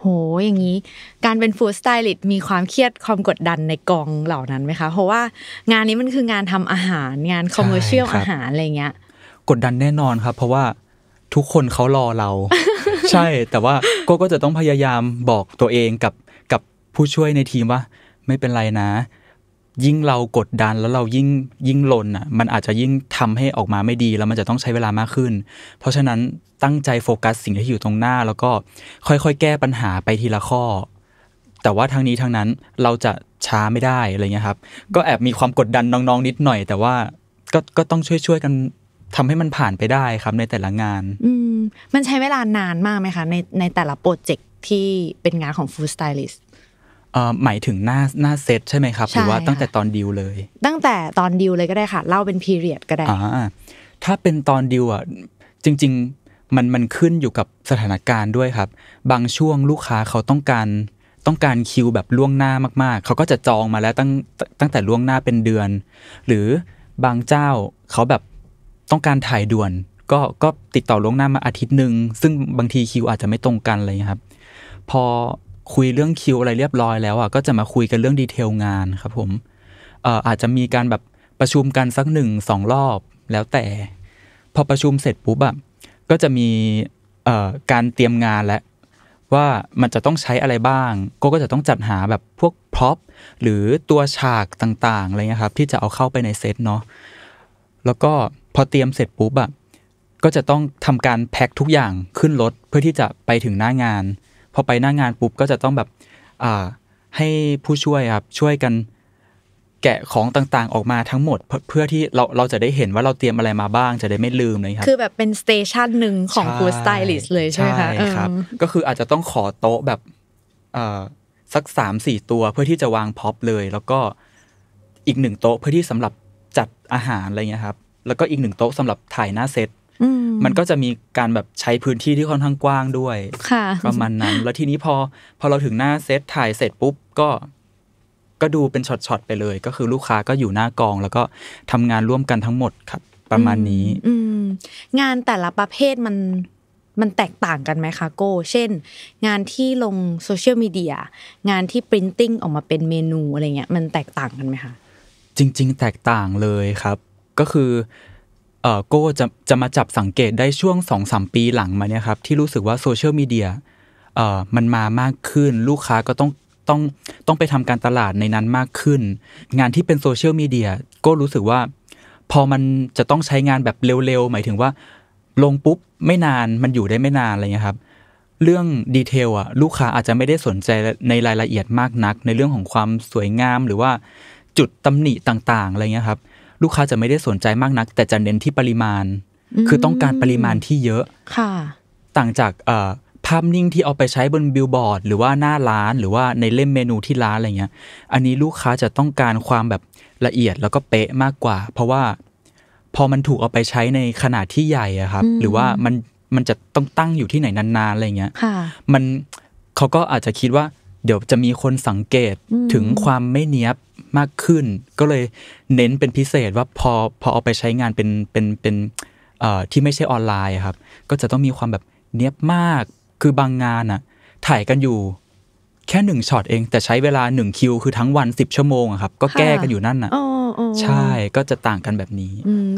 โหอย่างนี้ การเป็นฟู้ดสไตลิสต์มีความเครียดความกดดันในกองเหล่านั้นไหมคะเพราะว่างานนี้มันคืองานทำอาหารงานคอมเมอร์เชียลอาหารอะไรเงี้ยกดดันแน่นอนครับ เพราะว่าทุกคนเขารอเรา ใช่ แต่ว่าก็ก็จะต้องพยายามบอกตัวเองกับกับผู้ช่วยในทีมว่า ไม่เป็นไรนะ ยิ่งเรากดดันแล้วเรายิ่งยิ่งลนอ่ะมันอาจจะยิ่งทำให้ออกมาไม่ดีแล้วมันจะต้องใช้เวลามากขึ้น เพราะฉะนั้นตั้งใจโฟกัสสิ่งที่อยู่ตรงหน้า แล้วก็ค่อยๆแก้ปัญหาไปทีละข้อ แต่ว่าทางนี้ทางนั้นเราจะช้าไม่ได้อะไรเงี้ยครับ ก็แอบมีความกดดันน้องๆ นิดหน่อย แต่ว่าก็ก็ต้องช่วยๆกันทำให้มันผ่านไปได้ครับในแต่ละงานอืมมันใช้เวลานานมากไหมคะในในแต่ละโปรเจกต์ที่เป็นงานของฟู้ดสไตลิสต์หมายถึงหน้าหน้าเซตใช่ไหมครับ หรือว่าตั้งแต่ตอนดิวเลย ตั้งแต่ตอนดิวเลยก็ได้ค่ะ เล่าเป็นพีเรียดก็ได้ ถ้าเป็นตอนดิวอ่ะจริงๆมันมันขึ้นอยู่กับสถานการณ์ด้วยครับ บางช่วงลูกค้าเขาต้องการ ต้องการคิวแบบล่วงหน้ามากๆ เขาก็จะจองมาแล้วตั้งตั้งแต่ล่วงหน้าเป็นเดือน หรือบางเจ้าเขาแบบต้องการถ่ายด่วน ก็ก็ติดต่อล่วงหน้ามาอาทิตย์หนึ่ง ซึ่งบางทีคิวอาจจะไม่ตรงกันเลยครับ พอคุยเรื่องคิวอะไรเรียบร้อยแล้วอ่ะก็จะมาคุยกันเรื่องดีเทลงานครับ ผมเอ่ออาจจะมีการแบบประชุมกันสักหนึ่งสอง รอบ แล้วแต่ พอประชุมเสร็จปุ๊บอ่ะก็จะมีเอ่อการเตรียมงานและว่ามันจะต้องใช้อะไรบ้าง ก็ก็จะต้องจัดหาแบบพวกพร็อพหรือตัวฉากต่างๆอะไรเงี้ยครับ ที่จะเอาเข้าไปในเซตเนาะแล้วก็พอเตรียมเสร็จปุ๊บอะก็จะต้องทำการแพ็คทุกอย่างขึ้นรถ เพื่อที่จะไปถึงหน้างาน พอไปหน้างานปุ๊บก็จะต้องแบบอ่าให้ผู้ช่วยครับ ช่วยกันแกะของต่างๆออกมาทั้งหมด เพื่อที่เราเราจะได้เห็นว่าเราเตรียมอะไรมาบ้าง จะได้ไม่ลืมเลยครับคือแบบเป็นสเตชันหนึ่งของฟูดสไตลิสเลยใช่ไหมคะใช่ครับก็คืออาจจะต้องขอโต๊ะแบบสักสามสี่ตัวเพื่อที่จะวางพ็อปเลย แล้วก็อีกหนึ่งโต๊ะเพื่อที่สำหรับจัดอาหารอะไรเงี้ยครับ แล้วก็อีกหนึ่งโต๊ะสำหรับถ่ายหน้าเซตมันก็จะมีการแบบใช้พื้นที่ที่ค่อนข้างกว้างด้วยประมาณนั้นแล้วทีนี้พอ พอเราถึงหน้าเซตถ่ายเสร็จปุ๊บก็ก็ดูเป็นช็อตๆไปเลย ก็คือลูกค้าก็อยู่หน้ากอง แล้วก็ทำงานร่วมกันทั้งหมดครับประมาณนี้ อืงานแต่ละประเภทมันมันแตกต่างกันไหมคะโก้เช่น งานที่ลงโซเชียลมีเดียงานที่ปริ้นติ้งออกมาเป็นเมนูอะไรเงี้ย มันแตกต่างกันไหมคะจริงๆ แตกต่างเลยครับก็คือเออโก้จะจะมาจับสังเกตได้ช่วงสองสามปีหลังมาเนี่ยครับ ที่รู้สึกว่าโซเชียลมีเดียเออมันมามากขึ้น ลูกค้าก็ต้องต้องต้องไปทำการตลาดในนั้นมากขึ้น งานที่เป็นโซเชียลมีเดียก็รู้สึกว่า พอมันจะต้องใช้งานแบบเร็วๆ หมายถึงว่า ลงปุ๊บไม่นานมันอยู่ได้ไม่นานอะไรเงี้ยครับเรื่องดีเทลอะลูกค้าอาจจะไม่ได้สนใจในรายละเอียดมากนัก ในเรื่องของความสวยงามหรือว่าจุดตำหนิต่างๆอะไรเงี้ยครับ ลูกค้าจะไม่ได้สนใจมากนัก แต่จะเน้นที่ปริมาณ คือต้องการปริมาณที่เยอะค่ะ ต่างจากภาพนิ่งที่เอาไปใช้บนบิลบอร์ด หรือว่าหน้าร้านหรือว่าในเล่มเมนูที่ร้านอะไรเงี้ย อันนี้ลูกค้าจะต้องการความแบบละเอียดแล้วก็เป๊ะมากกว่า เพราะว่า พอมันถูกเอาไปใช้ในขนาดที่ใหญ่อะครับ หรือว่ามันมันจะต้องตั้งอยู่ที่ไหนนานๆอะไรเงี้ยมันเขาก็อาจจะคิดว่าเดี๋ยวจะมีคนสังเกตถึงความไม่เนี้ยบมากขึ้น ก็เลยเน้นเป็นพิเศษว่าพอพอเอาไปใช้งานเป็นเป็นเป็นที่ไม่ใช่ออนไลน์ครับ ก็จะต้องมีความแบบเนี้ยบมากคือบางงานอะถ่ายกันอยู่แค่หนึ่งช็อตเอง แต่ใช้เวลาหนึ่งคิวคือทั้งวันสิบชั่วโมงครับ ก็แก้กันอยู่นั่นอะใช่ก็จะต่างกันแบบนี้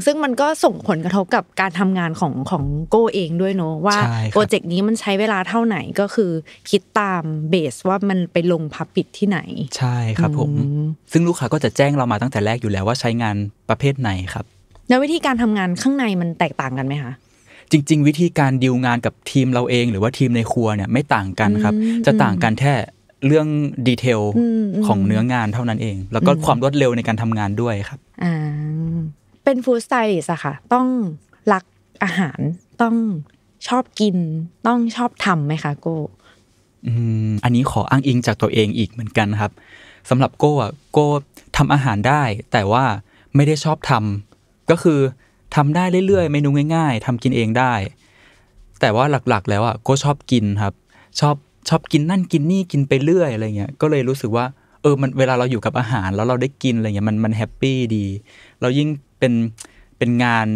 ซึ่งมันก็ส่งผลกระทบกับการทำงานของของโกเองด้วยเนอะว่าโปรเจกต์นี้มันใช้เวลาเท่าไหร่ก็คือคิดตามเบสว่ามันไปลงพับปิดที่ไหน ใช่ครับผม ซึ่งลูกค้าก็จะแจ้งเรามาตั้งแต่แรกอยู่แล้วว่าใช้งานประเภทไหนครับแล้ววิธีการทำงานข้างในมันแตกต่างกันไหมคะจริง ๆ วิธีการดีลงานกับทีมเราเอง หรือว่าทีมในครัวเนี่ยไม่ต่างกันครับ จะต่างกันแค่เรื่องดีเทล ของเนื้องานเท่านั้นเอง แล้วก็ความรวดเร็วในการทำงานด้วยครับอ่าเป็นฟู้ดสไตล์สอะค่ะ ต้องรักอาหารต้องชอบกิน ต้องชอบทำไหมคะโกอมอันนี้ขออ้างอิงจากตัวเองอีกเหมือนกันครับสำหรับโก้อะโก้ทำอาหารได้ แต่ว่าไม่ได้ชอบทำก็คือทำได้เรื่อยๆเมนูง่ายๆทำกินเองได้ แต่ว่าหลักๆแล้วอะโก้ชอบกินครับ ชอบชอบกินนั่นกินนี่กินไปเรื่อยอะไรเงี้ยก็เลยรู้สึกว่า เออมันเวลาเราอยู่กับอาหารแล้วเราได้กินอะไรเงี้ยมันมันแฮปปี้ดี เรายิ่งเป็นเป็นงาน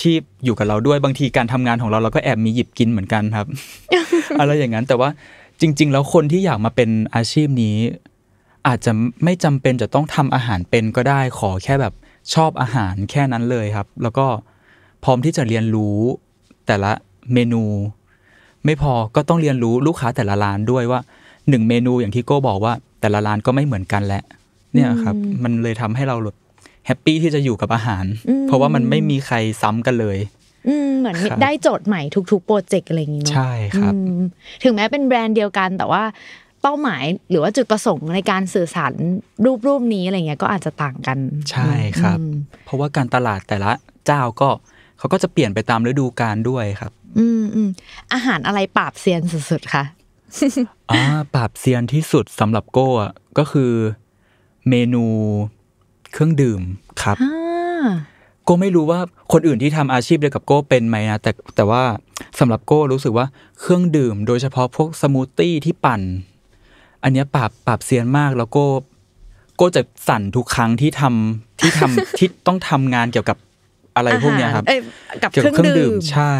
ที่อยู่กับเราด้วยบางทีการทำงานของเราเราก็แอบมีหยิบกินเหมือนกันครับ อะไรอย่างนั้น แต่ว่าจริงๆแล้วคนที่อยากมาเป็นอาชีพนี้ อาจจะไม่จำเป็นจะต้องทำอาหารเป็นก็ได้ขอแค่แบบชอบอาหารแค่นั้นเลยครับ แล้วก็พร้อมที่จะเรียนรู้แต่ละเมนูไม่พอก็ต้องเรียนรู้ลูกค้าแต่ละร้านด้วยว่าหนึ่งเมนูอย่างที่โก้บอกว่าแต่ละร้านก็ไม่เหมือนกันแหละเนี่ยครับมันเลยทำให้เราแฮปปี้ที่จะอยู่กับอาหาร เพราะว่ามันไม่มีใครซ้ำกันเลยเหมือนได้โจทย์ใหม่ทุกๆโปรเจกต์อะไรอย่างนี้ใช่ครับถึงแม้เป็นแบรนด์เดียวกันแต่ว่า เป้าหมายหรือว่าจุดประสงค์ในการสื่อสารรูปรูปนี้อะไรเงี้ยก็อาจจะต่างกัน ใช่ครับ เพราะว่าการตลาดแต่ละเจ้าก็เขาก็จะเปลี่ยนไปตามฤดูกาลด้วยครับอืมอืมอาหารอะไรปราบเซียนสุด ๆคะอ่าปราบเซียนที่สุดสำหรับโก้ก็คือ เมนู เครื่องดื่มครับโก้ไม่รู้ว่าคนอื่นที่ทำอาชีพเดียวกับโก้เป็นไหมนะแต่แต่ว่าสำหรับโก้รู้สึกว่าเครื่องดื่มโดยเฉพาะพวกสมูทตี้ที่ปั่น อันนี้ปราบปราบเซียนมากแล้วโก้โก้จะสั่นทุกครั้งที่ทำที่ทำที่ต้องทำงานเกี่ยวกับอะไรพวกเนี้ยครับเกับเครื่องดื่มใช่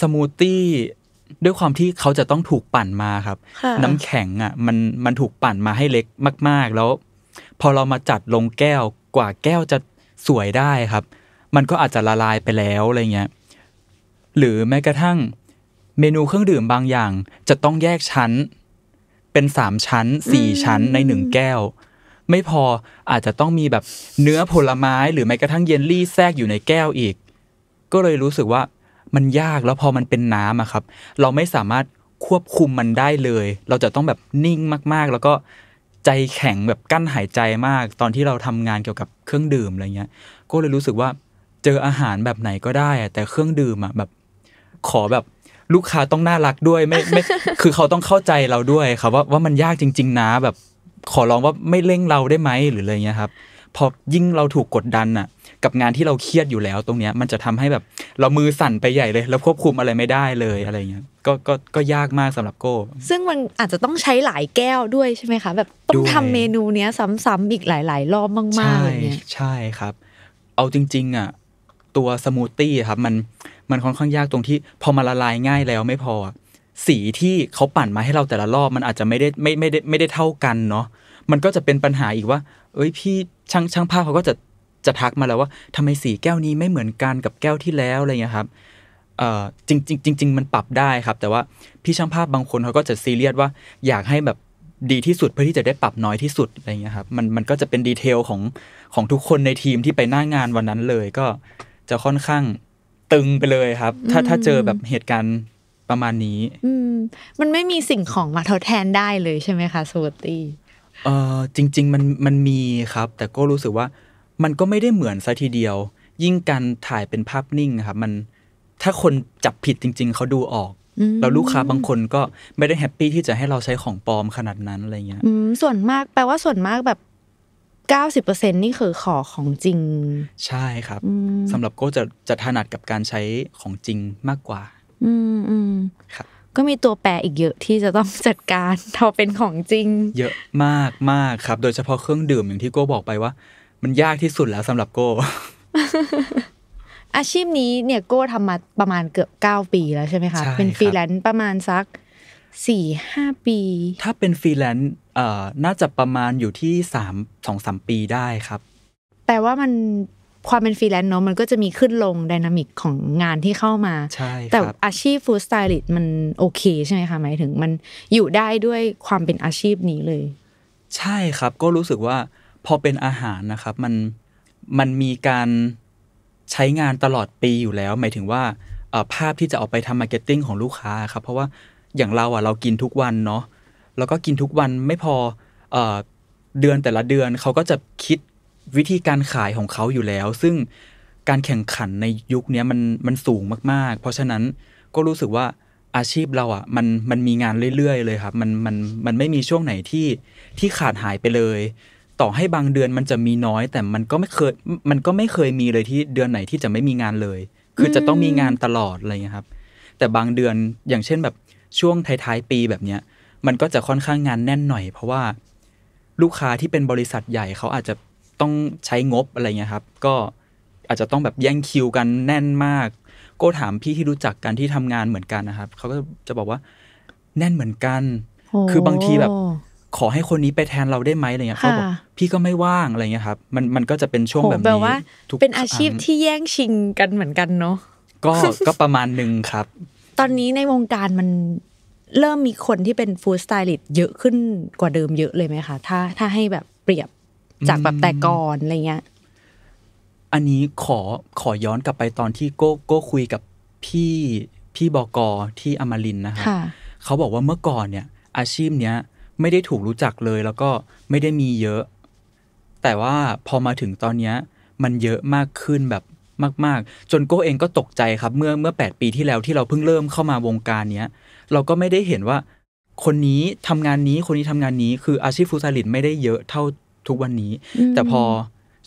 สมูทตี้ ด้วยความที่เขาจะต้องถูกปั่นมาครับ น้ำแข็งอ่ะมันมันถูกปั่นมาให้เล็กมากๆแล้ว พอเรามาจัดลงแก้วกว่าแก้วจะสวยได้ครับ มันก็อาจจะละลายไปแล้วอะไรเงี้ยหรือแม้กระทั่งเมนูเครื่องดื่มบางอย่าง จะต้องแยกชั้น เป็นสามชั้นสี่ชั้นในหนึ่งแก้ว ไม่พออาจจะต้องมีแบบเนื้อผลไม้ หรือแม้กระทั่งเยลลี่แทรกอยู่ในแก้วอีก ก็เลยรู้สึกว่ามันยากแล้วพอมันเป็นน้ำอะครับเราไม่สามารถควบคุมมันได้เลย เราจะต้องแบบนิ่งมากๆ แล้วก็ ใจแข็งแบบกั้นหายใจมาก ตอนที่เราทำงานเกี่ยวกับเครื่องดื่มอะไรเงี้ย ก็เลยรู้สึกว่าเจออาหารแบบไหนก็ได้แต่เครื่องดื่มอะแบบ ขอแบบลูกค้าต้องน่ารักด้วยไม่ไม่คือเขาต้องเข้าใจเราด้วยครับว่าว่ามันยากจริงๆนะแบบขอร้องว่าไม่เร่งเราได้ไหมหรืออะไรเงี้ยครับ พอยิ่งเราถูกกดดันอะกับงานที่เราเครียดอยู่แล้วตรงเนี้ย มันจะทำให้แบบ เรามือสั่นไปใหญ่เลย แล้วควบคุมอะไรไม่ได้เลยอะไรเงี้ยก็ก็ก็ยากมากสำหรับโก้ ซึ่งมันอาจจะต้องใช้หลายแก้วด้วยใช่ไหมคะแบบต้องทำเมนูเนี้ย ซ้ำๆอีกหลายๆ รอบมากๆอย่ใช่ครับ เอาจริง ๆอ่ะตัวสมูทตี้ครับมันมันค่อนข้างยากตรงที่ พอมาละลายง่ายแล้วไม่พอสีที่เขาปั่นมาให้เราแต่ละรอบมันอาจจะไม่ได้ไม่ไม่ได้ไม่ได้เท่ากันเนาะมันก็จะเป็นปัญหาอีกว่า เอ้ยพี่ช่างช่างภาพเขาก็จะจะทักมาแล้วว่าทำไมสีแก้วนี้ไม่เหมือนกัน กับแก้วที่แล้วอะไรเงี้ยครับจริงจริงจริงมันปรับได้ครับ แต่ว่าพี่ช่างภาพบางคนเขาก็จะซีเรียสว่า อยากให้แบบดีที่สุดเพื่อที่จะได้ปรับน้อยที่สุดอะไรเงี้ยครับมันมันก็จะเป็นดีเทลของของทุกคนในทีมที่ไปหน้างานวันนั้นเลยก็จะค่อนข้างตึงไปเลยครับ ถ้าถ้าเจอแบบเหตุการณ์ประมาณนี้ อืม มันไม่มีสิ่งของมาทดแทนได้เลยใช่ไหมคะสวัสดีเออจริง ๆ มันมันมีครับ แต่ก็รู้สึกว่ามันก็ไม่ได้เหมือนซะทีเดียว ยิ่งการถ่ายเป็นภาพนิ่งครับ มันถ้าคนจับผิดจริง ๆ เขาดูออก แล้วลูกค้าบางคนก็ไม่ได้แฮปปี้ที่จะให้เราใช้ของปลอมขนาดนั้นอะไรเงี้ยส่วนมากแปลว่าส่วนมากแบบเก้าสิบเปอร์เซ็นนี่คือขอของจริง ใช่ครับสำหรับก็จะจะถนัดกับการใช้ของจริงมากกว่า อืมครับ ก็มีตัวแปรอีกเยอะที่จะต้องจัดการเอาเป็นของจริง เยอะมากมากครับ โดยเฉพาะเครื่องดื่มอย่างที่โก้บอกไปว่ามันยากที่สุดแล้วสำหรับโก้อาชีพนี้เนี่ยโก้ทำมาประมาณเกือบเก้าปีแล้วใช่ไหมคะเป็นฟรีแลนซ์ประมาณสักสี่ห้าปีถ้าเป็นฟรีแลนซ์น่าจะประมาณอยู่ที่สามสองสามปีได้ครับแปลว่ามันความเป็นฟรีแลนซ์เนาะมันก็จะมีขึ้นลงดินามิกของงานที่เข้ามาใช่แต่อาชีพฟู้ดสไตลิสต์มันโอเค ใช่ไหมคะหมายถึงมันอยู่ได้ด้วยความเป็นอาชีพนี้เลย ใช่ครับ ก็รู้สึกว่าพอเป็นอาหารนะครับมันมันมีการใช้งานตลอดปีอยู่แล้ว หมายถึงว่า ภาพที่จะออกไปทำมาร์เก็ตติ้งของลูกค้าครับ เพราะว่าอย่างเราอ่ะเรากินทุกวันเนาะแล้วก็กินทุกวันไม่พอเอเดือนแต่ละเดือนเขาก็จะคิดวิธีการขายของเขาอยู่แล้ว ซึ่งการแข่งขันในยุคนี้มันมันสูงมาก ๆ เพราะฉะนั้นก็รู้สึกว่าอาชีพเราอ่ะมันมันมีงานเรื่อยๆเลยครับมันมันมันไม่มีช่วงไหนที่ที่ขาดหายไปเลย่อให้บางเดือนมันจะมีน้อย แต่มันก็ไม่เคยมันก็ไม่เคยมีเลยที่เดือนไหนที่จะไม่มีงานเลย คือจะต้องมีงานตลอดอะไรเงี้ยครับ แต่บางเดือนอย่างเช่นแบบช่วงท้ายๆปีแบบเนี้ยมันก็จะค่อนข้างงานแน่นหน่อยเพราะว่า ลูกค้าที่เป็นบริษัทใหญ่ เขาอาจจะต้องใช้งบอะไรเงี้ยครับ ก็อาจจะต้องแบบแย่งคิวกันแน่นมากก็ถามพี่ที่รู้จักกันที่ทำงานเหมือนกันนะครับเขาก็จะบอกว่า แน่นเหมือนกัน คือบางทีแบบขอให้คนนี้ไปแทนเราได้ไหมอะไรเงี้ยเขาบอกพี่ก็ไม่ว่างอะไรเงี้ยครับมันมันก็จะเป็นช่วงแบบนี้แปลว่าเป็นอาชีพที่แย่งชิงกันเหมือนกันเนาะก็ก็ประมาณหนึ่งครับ ตอนนี้ในวงการมันเริ่มมีคนที่เป็นฟู้ดสไตลิสต์เยอะขึ้นกว่าเดิมเยอะเลยไหมคะ ถ้าถ้าให้แบบเปรียบจากแบบแต่ก่อนอะไรเงี้ย อันนี้ขอขอย้อนกลับไปตอนที่โก้โก้คุยกับพี่พี่บอกอที่อมรินนะครับเขาบอกว่าเมื่อก่อนเนี่ยอาชีพเนี้ยไม่ได้ถูกรู้จักเลยแล้วก็ไม่ได้มีเยอะ แต่ว่าพอมาถึงตอนนี้มันเยอะมากขึ้นแบบมาก ๆ จนโก้เองก็ตกใจครับ เมื่อเมื่อ8ปีที่แล้วที่เราเพิ่งเริ่มเข้ามาวงการเนี้ยเราก็ไม่ได้เห็นว่าคนนี้ทำงานนี้คนนี้ทำงานนี้คืออาชีพฟูซาลิตไม่ได้เยอะเท่าทุกวันนี้ แต่พอ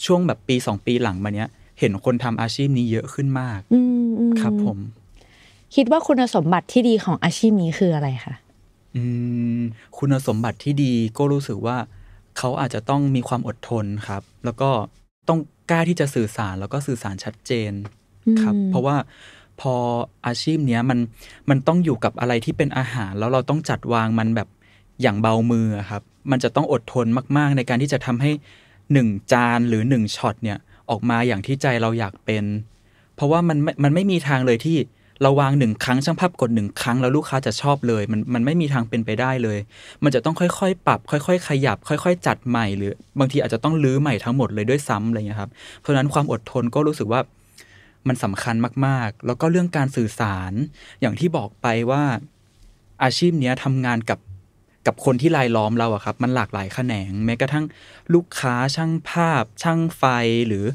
ช่วงแบบปีสองปีหลังมาเนี้ยเห็นคนทำอาชีพนี้เยอะขึ้นมากครับ ผม คิดว่าคุณสมบัติที่ดีของอาชีพนี้คืออะไรคะคุณสมบัติที่ดีก็รู้สึกว่าเขาอาจจะต้องมีความอดทนครับ แล้วก็ต้องกล้าที่จะสื่อสารแล้วก็สื่อสารชัดเจนครับ เพราะว่าพออาชีพเนี้ยมันมันต้องอยู่กับอะไรที่เป็นอาหาร แล้วเราต้องจัดวางมันแบบอย่างเบามือครับ มันจะต้องอดทนมากๆในการที่จะทำให้หนึ่งจานหรือหนึ่งช็อตเนี่ย ออกมาอย่างที่ใจเราอยากเป็น เพราะว่ามันมันไม่มีทางเลยที่เราวางหนึ่งครั้งช่างภาพกดหนึ่งครั้ง แล้วลูกค้าจะชอบเลย มันมันไม่มีทางเป็นไปได้เลย มันจะต้องค่อยๆปรับค่อย ๆ ขยับ ค่อยๆ จัดใหม่หรือ บางทีอาจจะต้องลื้อใหม่ทั้งหมดเลยด้วยซ้ำอะไรอย่างนี้ครับ เพราะนั้นความอดทนก็รู้สึกว่ามันสำคัญมาก ๆ แล้วก็เรื่องการสื่อสาร อย่างที่บอกไปว่าอาชีพเนี้ยทำงานกับกับคนที่รายล้อมเราอะครับ มันหลากหลายแขนง แม้กระทั่งลูกค้าช่างภาพ ช่างไฟหรือ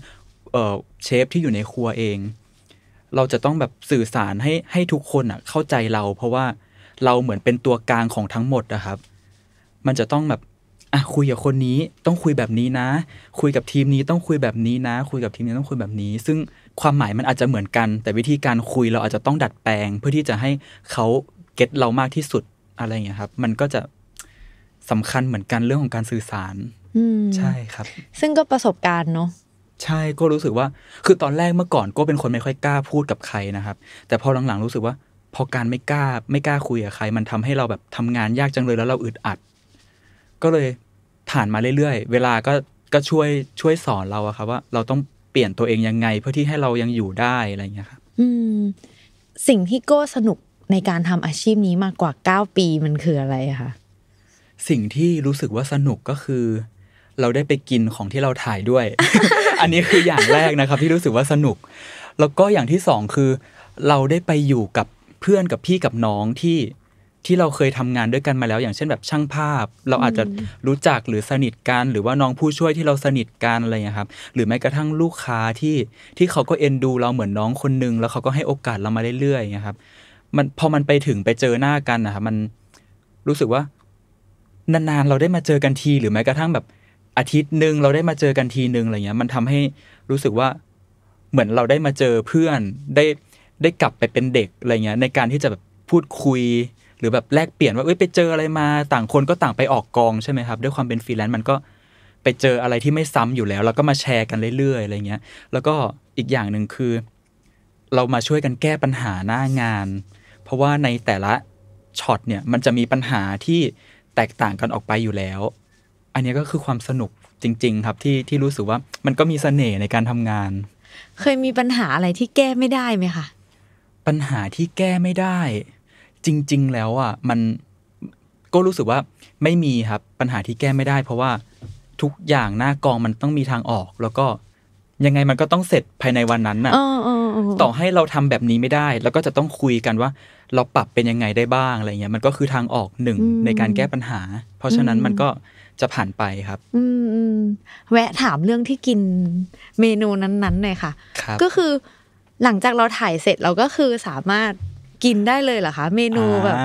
เชฟที่อยู่ในครัวเองเราจะต้องแบบสื่อสาร ให้ให้ทุกคนอ่ะ เข้าใจเราเพราะว่าเราเหมือนเป็นตัวกลางของทั้งหมดนะครับ มันจะต้องแบบ อ่ะคุยกับคนนี้ ต้องคุยแบบนี้นะ คุยกับทีมนี้ ต้องคุยแบบนี้นะ คุยกับทีมนี้ต้องคุยแบบนี้ ซึ่งความหมายมันอาจจะเหมือนกัน แต่วิธีการคุยเราอาจจะต้องดัดแปลง เพื่อที่จะให้เขาเก็ตเรามากที่สุดอะไรอย่างนี้ครับ มันก็จะสำคัญเหมือนกันเรื่องของการสื่อสารใช่ครับ ซึ่งก็ประสบการณ์เนาะใช่ก็รู้สึกว่าคือตอนแรกเมื่อก่อนก็เป็นคนไม่ค่อยกล้าพูดกับใครนะครับ แต่พอหลังๆรู้สึกว่า พอการไม่กล้าไม่กล้าคุยกับใคร มันทำให้เราแบบทำงานยากจังเลย แล้วเราอึดอัด ก็เลยผ่านมาเรื่อยๆ เวลาก็ก็ช่วยช่วยสอนเราอะครับ ว่าเราต้องเปลี่ยนตัวเองยังไงเพื่อที่ให้เรายังอยู่ได้อะไรเงี้ยครับอืม สิ่งที่โก้สนุกในการทำอาชีพนี้มากกว่าเก้าปีมันคืออะไรคะสิ่งที่รู้สึกว่าสนุกก็คือ เราได้ไปกินของที่เราถ่ายด้วยอันนี้คืออย่างแรกนะครับ ที่รู้สึกว่าสนุก แล้วก็อย่างที่สองคือ เราได้ไปอยู่กับเพื่อนกับพี่กับน้องที่ที่เราเคยทำงานด้วยกันมาแล้วอย่างเช่นแบบช่างภาพ เราอาจจะรู้จักหรือสนิทกัน หรือว่าน้องผู้ช่วยที่เราสนิทกันอะไรอย่างครับ หรือแม้กระทั่งลูกค้าที่ที่เขาก็เอ็นดูเราเหมือนน้องคนนึง แล้วเขาก็ให้โอกาสเรามาเรื่อยๆนะครับ มันพอมันไปถึงไปเจอหน้ากันนะครับมันรู้สึกว่านานๆเราได้มาเจอกันที หรือแม้กระทั่งแบบอาทิตย์หนึ่งเราได้มาเจอกันทีหนึ่งอะไรเงี้ยมันทำให้รู้สึกว่าเหมือนเราได้มาเจอเพื่อนได้ได้กลับไปเป็นเด็กอะไรเงี้ยในการที่จะแบบพูดคุยหรือแบบแลกเปลี่ยนว่าเอ้ยไปเจออะไรมาต่างคนก็ต่างไปออกกองใช่ไหมครับ ด้วยความเป็นฟรีแลนซ์มันก็ไปเจออะไรที่ไม่ซ้ำอยู่แล้ว แล้วก็มาแชร์กันเรื่อยๆอะไรเงี้ยแล้วก็อีกอย่างหนึ่งคือ เรามาช่วยกันแก้ปัญหาหน้างาน เพราะว่าในแต่ละช็อตเนี่ยมันจะมีปัญหาที่แตกต่างกันออกไปอยู่แล้วอันนี้ก็คือความสนุกจริงๆครับที่ที่รู้สึกว่ามันก็มีสเสน่ห์ในการทำงาน เคยมีปัญหาอะไรที่แก้ไม่ได้ไหมคะปัญหาที่แก้ไม่ได้ จริงๆ แล้วอ่ะมันก็รู้สึกว่าไม่มีครับ ปัญหาที่แก้ไม่ได้ เพราะว่าทุกอย่างหน้ากองมันต้องมีทางออก แล้วก็ยังไงมันก็ต้องเสร็จภายในวันนั้นน่ะต่อให้เราทำแบบนี้ไม่ได้ แล้วก็จะต้องคุยกันว่า เราปรับเป็นยังไงได้บ้างอะไรเงี้ยมันก็คือทางออกหนึ่งในการแก้ปัญหา เพราะฉะนั้นมันก็จะผ่านไปครับ อืมแวะถามเรื่องที่กินเมนูนั้นๆหน่อยค่ะคก็คือ หลังจากเราถ่ายเสร็จเราก็คือสามารถกินได้เลยเหรอคะเมนูแบบ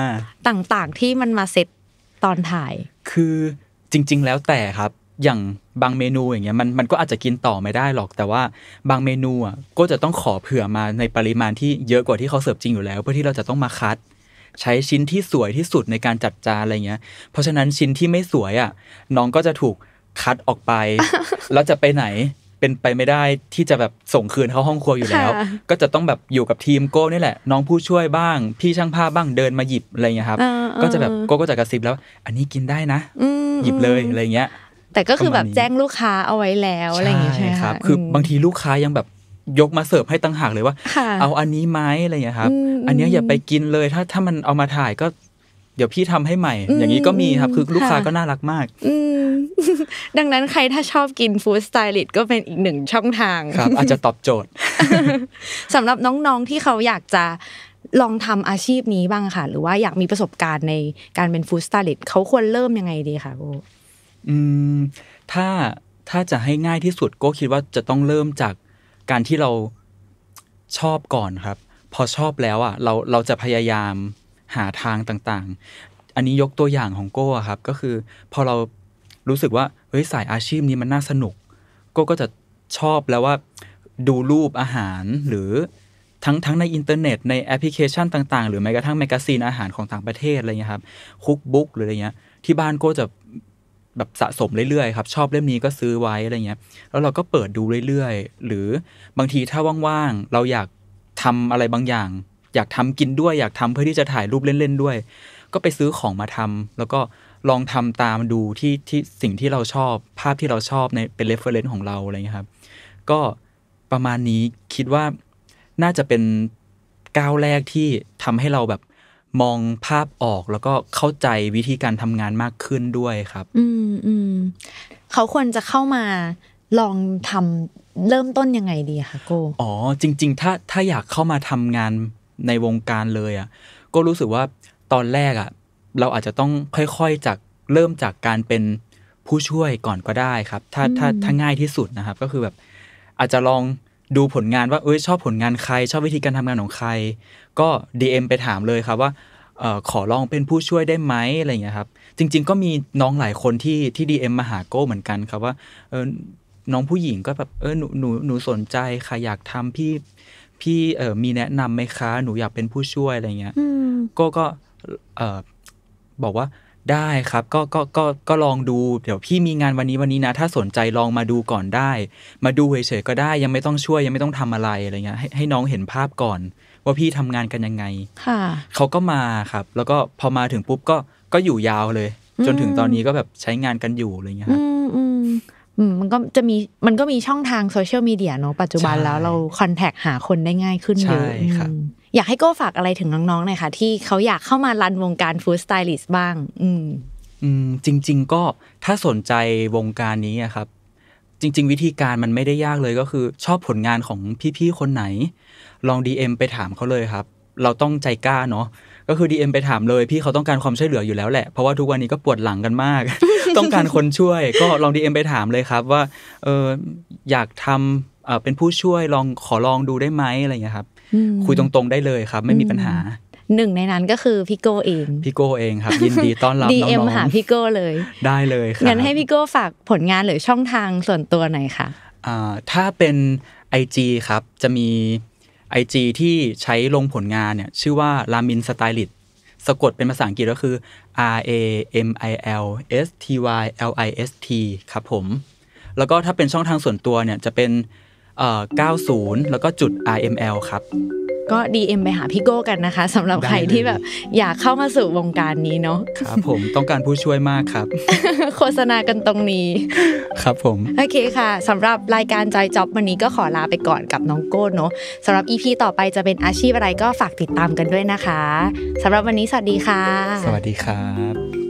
ต่างๆที่มันมาเสร็จตอนถ่าย คือจริง ๆ แล้วแต่ครับ อย่างบางเมนูอย่างเงี้ยมันมันก็อาจจะกินต่อไม่ได้หรอก แต่ว่าบางเมนูอ่ะก็จะต้องขอเผื่อมาในปริมาณที่เยอะกว่าที่เขาเสิร์ฟจริงอยู่แล้วเพื่อที่เราจะต้องมาคัดใช้ชิ้นที่สวยที่สุดในการจัดจานอะไรเงี้ย เพราะฉะนั้นชิ้นที่ไม่สวยอ่ะน้องก็จะถูกคัดออกไป แล้วจะไปไหนเป็นไปไม่ได้ที่จะแบบส่งคืนเข้าห้องครัวอยู่แล้ว ก็จะต้องแบบอยู่กับทีมโก้นี่แหละ น้องผู้ช่วยบ้าง พี่ช่างภาพบ้างเดินมาหยิบ อะไรเงี้ยครับ ก็จะแบบโก้ก็จะกระซิบแล้ว อันนี้กินได้นะ หยิบเลยอะไรเงี้ย แต่ก็คือแบบแจ้งลูกค้าเอาไว้แล้วอะไรอย่างเงี้ยใช่ครับ คือบางทีลูกค้ายังแบบยกมาเสิร์ฟให้ตั้งหากเลยว่าเอาอันนี้ไหมอะไรอย่างนี้ครับ อันนี้อย่าไปกินเลยถ้าถ้ามันเอามาถ่ายก็ เดี๋ยวพี่ทำให้ใหม่ อย่างนี้ก็มีครับ คือลูกค้าก็น่ารักมาก ดังนั้นใครถ้าชอบกินฟู้ดสไตลิสต์ก็เป็นอีกหนึ่งช่องทางครับ อาจจะตอบโจทย์ สำหรับน้องๆที่เขาอยากจะลองทำอาชีพนี้บ้างค่ะ หรือว่าอยากมีประสบการณ์ในการเป็นฟู้ดสไตลิสต์เขาควรเริ่มยังไงดีคะโอืมถ้าถ้าจะให้ง่ายที่สุดก็คิดว่าจะต้องเริ่มจากการที่เราชอบก่อนครับ พอชอบแล้วอ่ะเราเราจะพยายามหาทางต่างๆ อันนี้ยกตัวอย่างของโก้ครับก็คือ พอเรารู้สึกว่าเฮ้ยสายอาชีพนี้มันน่าสนุกโก้ก็จะชอบแล้วว่าดูรูปอาหาร หรือทั้งทั้งในอินเทอร์เน็ต ในแอปพลิเคชันต่าง ๆหรือแม้กระทั่งแมกกาซีนอาหารของต่างประเทศอะไรเงี้ยครับคุกบุ๊กหรืออะไรเงี้ยที่บ้านโก้จะแบบสะสมเรื่อยๆครับ ชอบเล่มนี้ก็ซื้อไว้อะไรเงี้ย แล้วเราก็เปิดดูเรื่อยๆ หรือบางทีถ้าว่างๆเราอยากทำอะไรบางอย่าง อยากทำกินด้วยอยากทำเพื่อที่จะถ่ายรูปเล่นๆด้วย ก็ไปซื้อของมาทำ แล้วก็ลองทำตามดูที่ที่สิ่งที่เราชอบภาพที่เราชอบในเป็นเรฟเฟอร์เรนซ์ของเราอะไรเงี้ยครับ ก็ประมาณนี้คิดว่าน่าจะเป็นก้าวแรกที่ทำให้เราแบบมองภาพออกแล้วก็เข้าใจวิธีการทำงานมากขึ้นด้วยครับ อืมอืมเขาควรจะเข้ามาลองทำเริ่มต้นยังไงดีคะโก อ๋อ จริง ๆ ถ้าถ้าอยากเข้ามาทำงานในวงการเลยอ่ะก็รู้สึกว่าตอนแรกอ่ะ เราอาจจะต้องค่อย ๆ จากเริ่มจากการเป็นผู้ช่วยก่อนก็ได้ครับ ถ้าถ้าถ้าง่ายที่สุดนะครับ ก็คือแบบ อาจจะลองดูผลงานว่า เอ้ยชอบผลงานใครชอบวิธีการทำงานของใคร ก็ DM ไปถามเลยครับว่าออขอลองเป็นผู้ช่วยได้ไหมอะไรอย่างนี้ครับจริง ๆก็มีน้องหลายคนที่ที่ดีเอ็มมาหาโก้เหมือนกัน ครับว่าเออน้องผู้หญิงก็แบบเออหนูหนูหนูสนใจค่ะอยากทำพี่พี่เออมีแนะนํำไหมคะหนูอยากเป็นผู้ช่วยอะไรเงี้ยโก้ก็เออบอกว่าได้ครับก็ก็ก็ก็ลองดู เดี๋ยวพี่มีงานวันนี้วันนี้นะ ถ้าสนใจลองมาดูก่อนได้ มาดูเฉยๆก็ได้ยังไม่ต้องช่วยยังไม่ต้องทำอะไรอะไรเงี้ยให้ให้น้องเห็นภาพก่อน ว่าพี่ทำงานกันยังไง ค่ะเขาก็มาครับ แล้วก็พอมาถึงปุ๊บก็ก็อยู่ยาวเลย จนถึงตอนนี้ก็แบบใช้งานกันอยู่อะไรเงี้ยครับมันก็จะมีมันก็มีช่องทางโซเชียลมีเดียเนาะปัจจุบันแล้วเราคอนแทคหาคนได้ง่ายขึ้นเยอะใช่ครับอยากให้โก้ฝากอะไรถึงน้องๆหน่อยค่ะที่เขาอยากเข้ามารันวงการฟู้ดสไตลิสต์บ้าง อืมอืมจริง ๆก็ถ้าสนใจวงการนี้ครับ จริง ๆ วิธีการมันไม่ได้ยากเลยก็คือชอบผลงานของพี่ ๆ คนไหน ลอง DM ไปถามเขาเลยครับ เราต้องใจกล้าเนาะก็คือ DM ไปถามเลย พี่เขาต้องการความช่วยเหลืออยู่แล้วแหละ เพราะว่าทุกวันนี้ก็ปวดหลังกันมาก ต้องการคนช่วยก็ลอง DM ไปถามเลยครับว่าเอออยากทำเป็นผู้ช่วยลองขอลองดูได้ไหมอะไรอย่างนี้ครับคุยตรง ๆได้เลยครับไม่มีปัญหา หนึ่งในนั้นก็คือพี่โกเองพี่โกเองครับ ยินดีต้อนรับน้องๆหาพี่โกเลย ได้เลยครับงั้นให้พี่โกฝากผลงานหรือช่องทางส่วนตัวหน่อยค่ะถ้าเป็น IG ครับจะมี IG ที่ใช้ลงผลงานเนี่ยชื่อว่าลามินสไตลิสสะกดเป็นภาษาอังกฤษก็คือ R A M I L S T Y L I S T ครับผม แล้วก็ถ้าเป็นช่องทางส่วนตัวเนี่ยจะเป็น90 แล้วก็จุด RML ครับ ก็ DM ไปหาพี่โก้กันนะคะสำหรับใครที่แบบอยากเข้ามาสู่วงการนี้เนาะครับผมต้องการผู้ช่วยมากครับ โฆษณากันตรงนี้ ครับผมโอเคค่ะสำหรับรายการจอยจ็อบวันนี้ก็ขอลาไปก่อนกับน้องโก้เนาะสำหรับ EP ต่อไปจะเป็นอาชีพอะไรก็ฝากติดตามกันด้วยนะคะสำหรับวันนี้สวัสดีค่ะ สวัสดีครับ